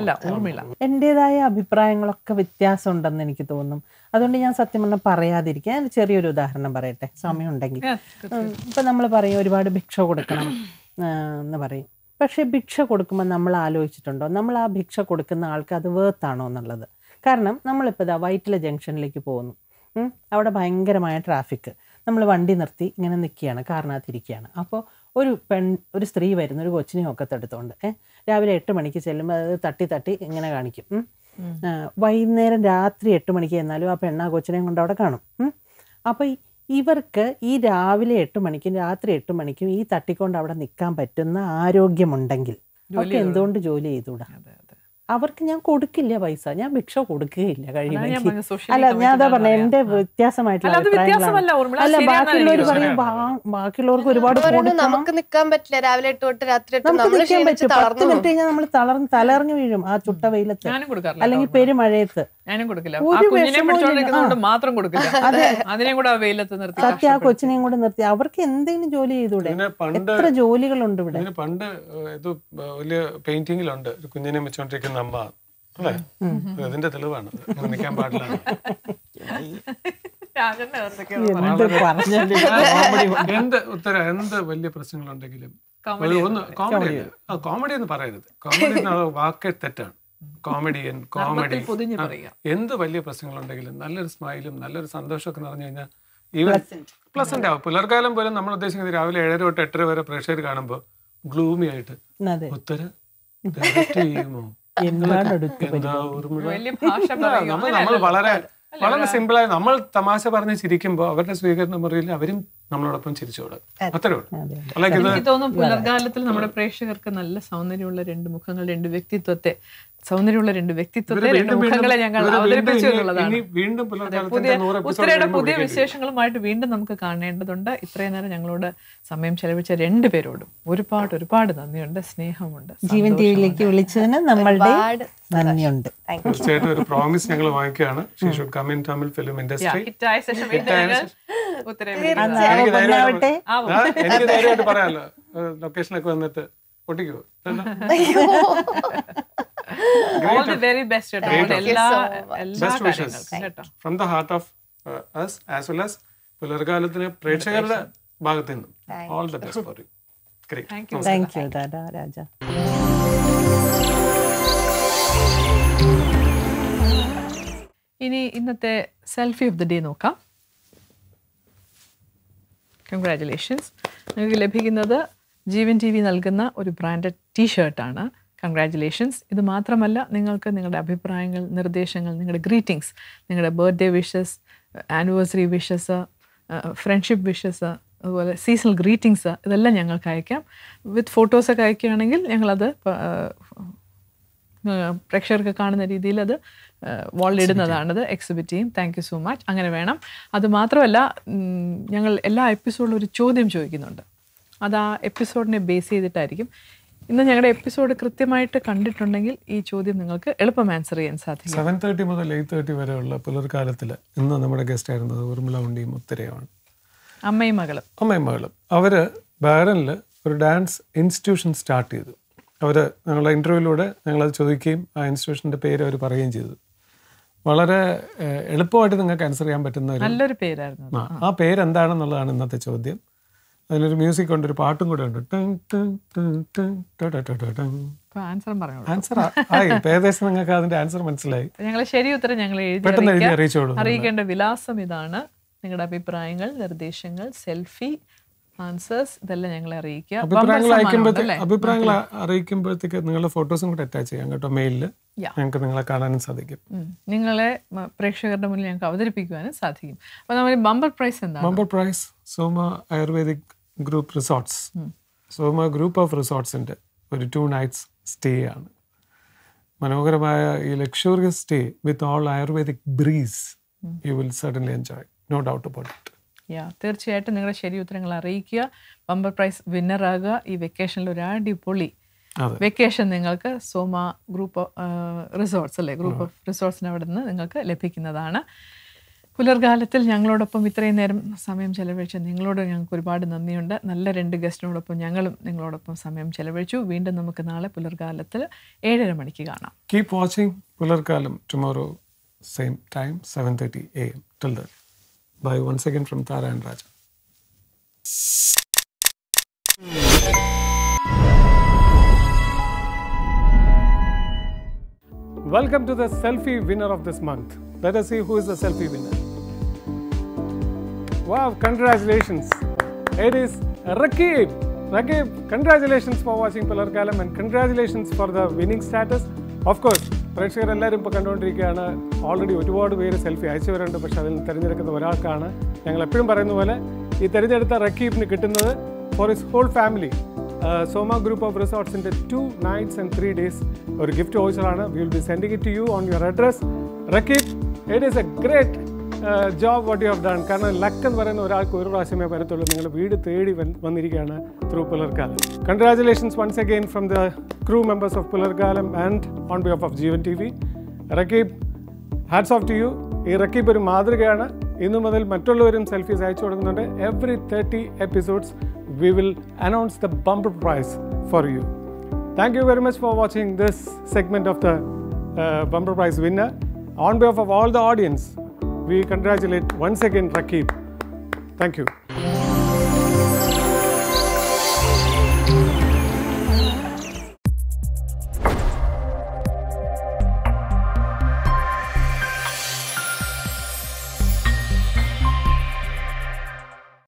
അല്ല ഓർമ്മയില്ല എൻ്റെതായ അഭിപ്രായങ്ങളൊക്കെ വ്യത്യാസം ഉണ്ടെന്ന് എനിക്ക് തോന്നും അതുകൊണ്ട് ഞാൻ സത്യം പറഞ്ഞാൽ പറയാതിരിക്കാൻ ചെറിയൊരു ഉദാഹരണം പറയട്ടെ സമയം ഉണ്ടെങ്കിൽ ഇപ്പൊ നമ്മൾ പറയും ഒരുപാട് ഭിക്ഷ കൊടുക്കണം എന്ന് പറയും പക്ഷേ ഭിക്ഷ കൊടുക്കുമ്പോൾ നമ്മൾ ആലോചിച്ചിട്ടുണ്ടോ നമ്മൾ ആ ഭിക്ഷ കൊടുക്കുന്ന ആൾക്ക് അത് വേർത്താണോ എന്നുള്ളത് കാരണം നമ്മളിപ്പോൾ ഇതാ വൈറ്റില ജംഗ്ഷനിലേക്ക് പോകുന്നു അവിടെ ഭയങ്കരമായ ട്രാഫിക് നമ്മൾ വണ്ടി നിർത്തി ഇങ്ങനെ നിൽക്കുകയാണ് കാറിനകത്തിരിക്കുകയാണ് അപ്പോൾ ഒരു പെൺ ഒരു സ്ത്രീ വരുന്ന ഒരു കൊച്ചിനെ ഒക്കെ എടുത്തുകൊണ്ട് രാവിലെ എട്ട് മണിക്ക് ചെല്ലുമ്പോൾ അത് തട്ടി തട്ടി ഇങ്ങനെ കാണിക്കും വൈകുന്നേരം രാത്രി എട്ട് മണിക്ക് ചെന്നാലും ആ പെണ്ണാ കൊച്ചിനെയും കൊണ്ട് അവിടെ കാണും അപ്പോൾ ഇവർക്ക് ഈ രാവിലെ എട്ട് മണിക്കും രാത്രി എട്ട് മണിക്കും ഈ തട്ടിക്കൊണ്ട് അവിടെ നിൽക്കാൻ പറ്റുന്ന ആരോഗ്യമുണ്ടെങ്കിൽ അവർക്ക് എന്തുകൊണ്ട് ജോലി ചെയ്തുകൂടാ അവർക്ക് ഞാൻ കൊടുക്കില്ല പൈസ ഞാൻ ഭിക്ഷ കൊടുക്കുകയില്ല കഴിയുമെങ്കിൽ അല്ല ഞാൻ അതാ പറഞ്ഞ എന്റെ വ്യത്യാസമായിട്ടുള്ള അല്ല ബാക്കിയുള്ളവർ പറയും ബാക്കിയുള്ളവർക്ക് ഒരുപാട് നമുക്ക് നിൽക്കാൻ പറ്റില്ല രാവിലെ രാത്രി നമ്മൾ തളർന്ന് തലറിഞ്ഞു വീഴും ആ ചുട്ട വെയിലത്ത് അല്ലെങ്കിൽ പെരുമഴയത്ത് ഞാനും കൊടുക്കില്ല കുഞ്ഞിനെ മാത്രം കൊടുക്കില്ല അതിനെയും കൂടെ വെയിലത്ത് നിർത്തി സത്യ ആ കൊച്ചിനെയും കൂടെ നിർത്തി അവർക്ക് എന്തെങ്കിലും ജോലി ചെയ്തൂടെ എത്ര ജോലികളുണ്ട് ഇവിടെ പണ്ട് ഇത് വലിയ പെയിന്റിംഗിലുണ്ട് കുഞ്ഞിനെ വെച്ചോണ്ടിരിക്കുന്ന അമ്മ അല്ലേ ഇതിന്റെ തെളിവാണ് നിൽക്കാൻ പാടില്ല എന്ത് ഉത്തര എന്ത് വലിയ പ്രശ്നങ്ങളുണ്ടെങ്കിലും ഒന്ന് കോമഡി കോമഡി എന്ന് പറയരുത് കോമഡി വാക്കേ തെറ്റാണ് കോമഡിയൻ കോമഡി എന്ത് വലിയ പ്രശ്നങ്ങളുണ്ടെങ്കിലും നല്ലൊരു സ്മൈലും നല്ലൊരു സന്തോഷമൊക്കെ നിറഞ്ഞു കഴിഞ്ഞാൽ ഈവൻ പ്ലസന്റ് ആവും പുലർക്കാലം പോലും നമ്മൾ ഉദ്ദേശിക്കുന്നത് രാവിലെ ഏഴര തൊട്ട് എട്ടര വരെ പ്രേക്ഷകർ കാണുമ്പോൾ ഗ്ലൂമി ആയിട്ട് ഉത്തര ചെയ്യുമോ നമ്മൾ വളരെ വളരെ സിമ്പിളായി നമ്മൾ തമാശ പറഞ്ഞ് ചിരിക്കുമ്പോൾ അവരുടെ സ്വീകരണ മുറിയിൽ അവരും നമ്മളോടൊപ്പം ചിരിച്ചോട് അത്രേ എനിക്ക് തോന്നുന്നു പുലർകാലത്തിൽ നമ്മുടെ പ്രേക്ഷകർക്ക് നല്ല സൗന്ദര്യമുള്ള രണ്ട് മുഖങ്ങൾ രണ്ട് വ്യക്തിത്വത്തെ സൗന്ദര്യമുള്ള രണ്ട് വ്യക്തിത്വത്തെ രണ്ട് മുഖങ്ങളെ ഞങ്ങൾ അവതരിപ്പിച്ചു എന്നുള്ളതാണ് ഉത്തരയുടെ പുതിയ വിശേഷങ്ങളുമായിട്ട് വീണ്ടും നമുക്ക് കാണേണ്ടതുണ്ട് ഇത്രയും നേരം ഞങ്ങളോട് സമയം ചെലവഴിച്ച രണ്ട് പേരോടും ഒരുപാട് ഒരുപാട് നന്ദിയുണ്ട് സ്നേഹമുണ്ട് ജീവൻ ടിവിയിലേക്ക് വിളിച്ചതിന് നമ്മളുടെ തീർച്ചയായിട്ടും ഒരു പ്രോമിസ് ഞങ്ങൾ വാങ്ങിക്കുകയാണ് she come in Tamil film industry എനിക്ക് ധൈര്യമായിട്ട് പറയാമല്ലോ ലൊക്കേഷനൊക്കെ വന്നിട്ട് പൊട്ടിക്കോ from the heart of us as well as പുലർകാലത്തിന് പ്രേക്ഷകരുടെ ഭാഗത്തു നിന്നും all the best for you thank you Dada Raja ഇനി ഇന്നത്തെ സെൽഫി ഓഫ് ദി ഡേ നോക്കാം കൺഗ്രാറ്റുലേഷൻസ് നിങ്ങൾക്ക് ലഭിക്കുന്നത് ജീവൻ ടി വി നൽകുന്ന ഒരു ബ്രാൻഡഡ് ടീഷർട്ടാണ് കൺഗ്രാറ്റുലേഷൻസ് ഇത് മാത്രമല്ല നിങ്ങൾക്ക് നിങ്ങളുടെ അഭിപ്രായങ്ങൾ നിർദ്ദേശങ്ങൾ നിങ്ങളുടെ ഗ്രീറ്റിംഗ്സ് നിങ്ങളുടെ birthday wishes anniversary wishes friendship wishes അതുപോലെ സീസണൽ ഗ്രീറ്റിംഗ്സ് ഇതെല്ലാം ഞങ്ങൾക്ക് അയക്കാം വിത്ത് ഫോട്ടോസൊക്കെ അയക്കുകയാണെങ്കിൽ ഞങ്ങളത് പ്രേക്ഷകർക്ക് കാണുന്ന രീതിയിൽ അത് വാളിലിടുന്നതാണത് എക്സിബിറ്റ് ചെയ്യും താങ്ക് യു സോ മച്ച് അങ്ങനെ വേണം അതുമാത്രമല്ല ഞങ്ങൾ എല്ലാ എപ്പിസോഡിലും ഒരു ചോദ്യം ചോദിക്കുന്നുണ്ട് അത് ആ എപ്പിസോഡിനെ ബേസ് ചെയ്തിട്ടായിരിക്കും ഇന്ന് ഞങ്ങളുടെ എപ്പിസോഡ് കൃത്യമായിട്ട് കണ്ടിട്ടുണ്ടെങ്കിൽ ഈ ചോദ്യം നിങ്ങൾക്ക് എളുപ്പം ആൻസർ ചെയ്യാൻ സാധിക്കും സെവൻ തേർട്ടി മുതൽ എയ്റ്റ് തേർട്ടി വരെയുള്ള പുലർക്കാലത്തിൽ ഇന്ന് നമ്മുടെ ഗസ്റ്റ് ആയിരുന്നത് ഉർമിള ഉണ്ടിയും ഉത്തരയുമാണ് അമ്മയും മകളും അമ്മയും മകളും അവർ ബാരനിൽ ഒരു ഡാൻസ് ഇൻസ്റ്റിറ്റ്യൂഷൻ സ്റ്റാർട്ട് ചെയ്തു അവർ ഞങ്ങളുടെ ഇൻ്റർവ്യൂവിലൂടെ ഞങ്ങളത് ചോദിക്കുകയും ആ ഇൻസ്റ്റിറ്റ്യൂഷൻ്റെ പേര് അവർ പറയുകയും ചെയ്തു വളരെ എളുപ്പമായിട്ട് നിങ്ങൾക്ക് ആൻസർ ചെയ്യാൻ പറ്റുന്ന ഒരു നല്ലൊരു പേരായിരുന്നു ആ പേര് എന്താണെന്നുള്ളതാണ് ഇന്നത്തെ ചോദ്യം അതിലൊരു മ്യൂസിക് ഉണ്ട് ഒരു പാട്ടും കൂടെ ഉണ്ട് ആയി ഏകദേശം നിങ്ങൾക്ക് അതിന്റെ ആൻസർ മനസ്സിലായി ഞങ്ങൾ ശരി ഉത്തരം ഞങ്ങൾ പെട്ടെന്ന് എഴുതി അറിയിക്കേണ്ട വിലാസം ഇതാണ് നിങ്ങളുടെ അഭിപ്രായങ്ങൾ നിർദ്ദേശങ്ങൾ സെൽഫി ആൻസേഴ്സ് ഇതെല്ലാം ഞങ്ങളെ അറിയിക്കുക അഭിപ്രായങ്ങൾ അഭിപ്രായങ്ങൾ അറിയിക്കുമ്പോഴത്തേക്ക് നിങ്ങളുടെ ഫോട്ടോസും കൂടെ അറ്റാച്ച് ചെയ്യാം കേട്ടോ മെയിലിൽ ഞങ്ങൾക്ക് നിങ്ങളെ കാണാനും സാധിക്കും നിങ്ങളെ പ്രേക്ഷകരുടെ മുന്നിൽ ഞങ്ങൾക്ക് അവതരിപ്പിക്കുവാനും സാധിക്കും അപ്പോൾ നമ്മൾ ബമ്പർ പ്രൈസ് എന്താണ് bumper prize Soma ayurvedic group resorts Soma group of റിസോർട്ട്സിന്റെ ഒരു ടു നൈറ്റ്സ് സ്റ്റേ ആണ് മനോഹരമായ ഈ luxurious stay with all ayurvedic breeze you will certainly enjoy no doubt about it yeah തീർച്ചയായിട്ടും നിങ്ങളുടെ ശരി ഉത്തരങ്ങൾ അറിയിക്കുക ബമ്പർ പ്രൈസ് വിന്നറാകുക ഈ വെക്കേഷനിൽ ഒരു അടിപൊളി വെക്കേഷൻ നിങ്ങൾക്ക് സോമ ഗ്രൂപ്പ് റിസോർട്ട്സ് അല്ലേ ഗ്രൂപ്പ് ഓഫ് റിസോർട്ട്സിന് അവിടെ നിന്ന് നിങ്ങൾക്ക് ലഭിക്കുന്നതാണ് പുലർകാലത്തിൽ ഞങ്ങളോടൊപ്പം ഇത്രയും നേരം സമയം ചെലവഴിച്ച നിങ്ങളോട് ഞങ്ങൾക്ക് ഒരുപാട് നന്ദിയുണ്ട് നല്ല രണ്ട് ഗസ്റ്റിനോടൊപ്പം ഞങ്ങളും നിങ്ങളോടൊപ്പം സമയം ചെലവഴിച്ചു വീണ്ടും നമുക്ക് നാളെ പുലർകാലത്തിൽ ഏഴര മണിക്ക് കാണാം keep watching Pularkalam tomorrow same time seven thirty A M till Bye once again from Tara and Raja. Welcome to the selfie winner of this month. Let us see who is the selfie winner. Wow, congratulations. It is Rakib. Rakib, congratulations for watching Polar Kalam and congratulations for the winning status. Of course, പ്രേക്ഷകരെല്ലാവരും ഇപ്പോൾ കണ്ടുകൊണ്ടിരിക്കുകയാണ് already ഒരുപാട് പേര് selfie അയച്ചവരുണ്ട് പക്ഷേ അതിൽ തിരഞ്ഞെടുക്കുന്ന ഒരാൾക്കാണ് ഞങ്ങൾ എപ്പോഴും പറയുന്ന പോലെ ഈ തിരഞ്ഞെടുത്ത റക്കീബിന് കിട്ടുന്നത് for is whole family Soma group of റിസോർട്ട്സിൻ്റെ two nights and three days ഒരു ഗിഫ്റ്റ് ഓഫീസറാണ് we will be sending it to you on your address Rakib it is a great job what you have done കാരണം luck എന്ന് പറയുന്ന ഒരാൾക്ക് ഒരു പ്രാവശ്യമേ വരത്തുള്ളൂ നിങ്ങൾ വീട് തേടി വന്നിരിക്കുകയാണ് through Pularkalam congratulations once again from the crew members of Pularkalam and on behalf of Jeevan T V Rakib hats off to you ഈ റക്കീബ് ഒരു മാതൃകയാണ് ഇന്നു മുതൽ മറ്റുള്ളവരും സെൽഫീസ് അയച്ചു കൊടുക്കുന്നുണ്ട് every thirty episodes we will announce the bumper prize for you thank you very much for watching this segment of the bumper prize winner on behalf of all the audience we congratulate once again Rakib. Thank you.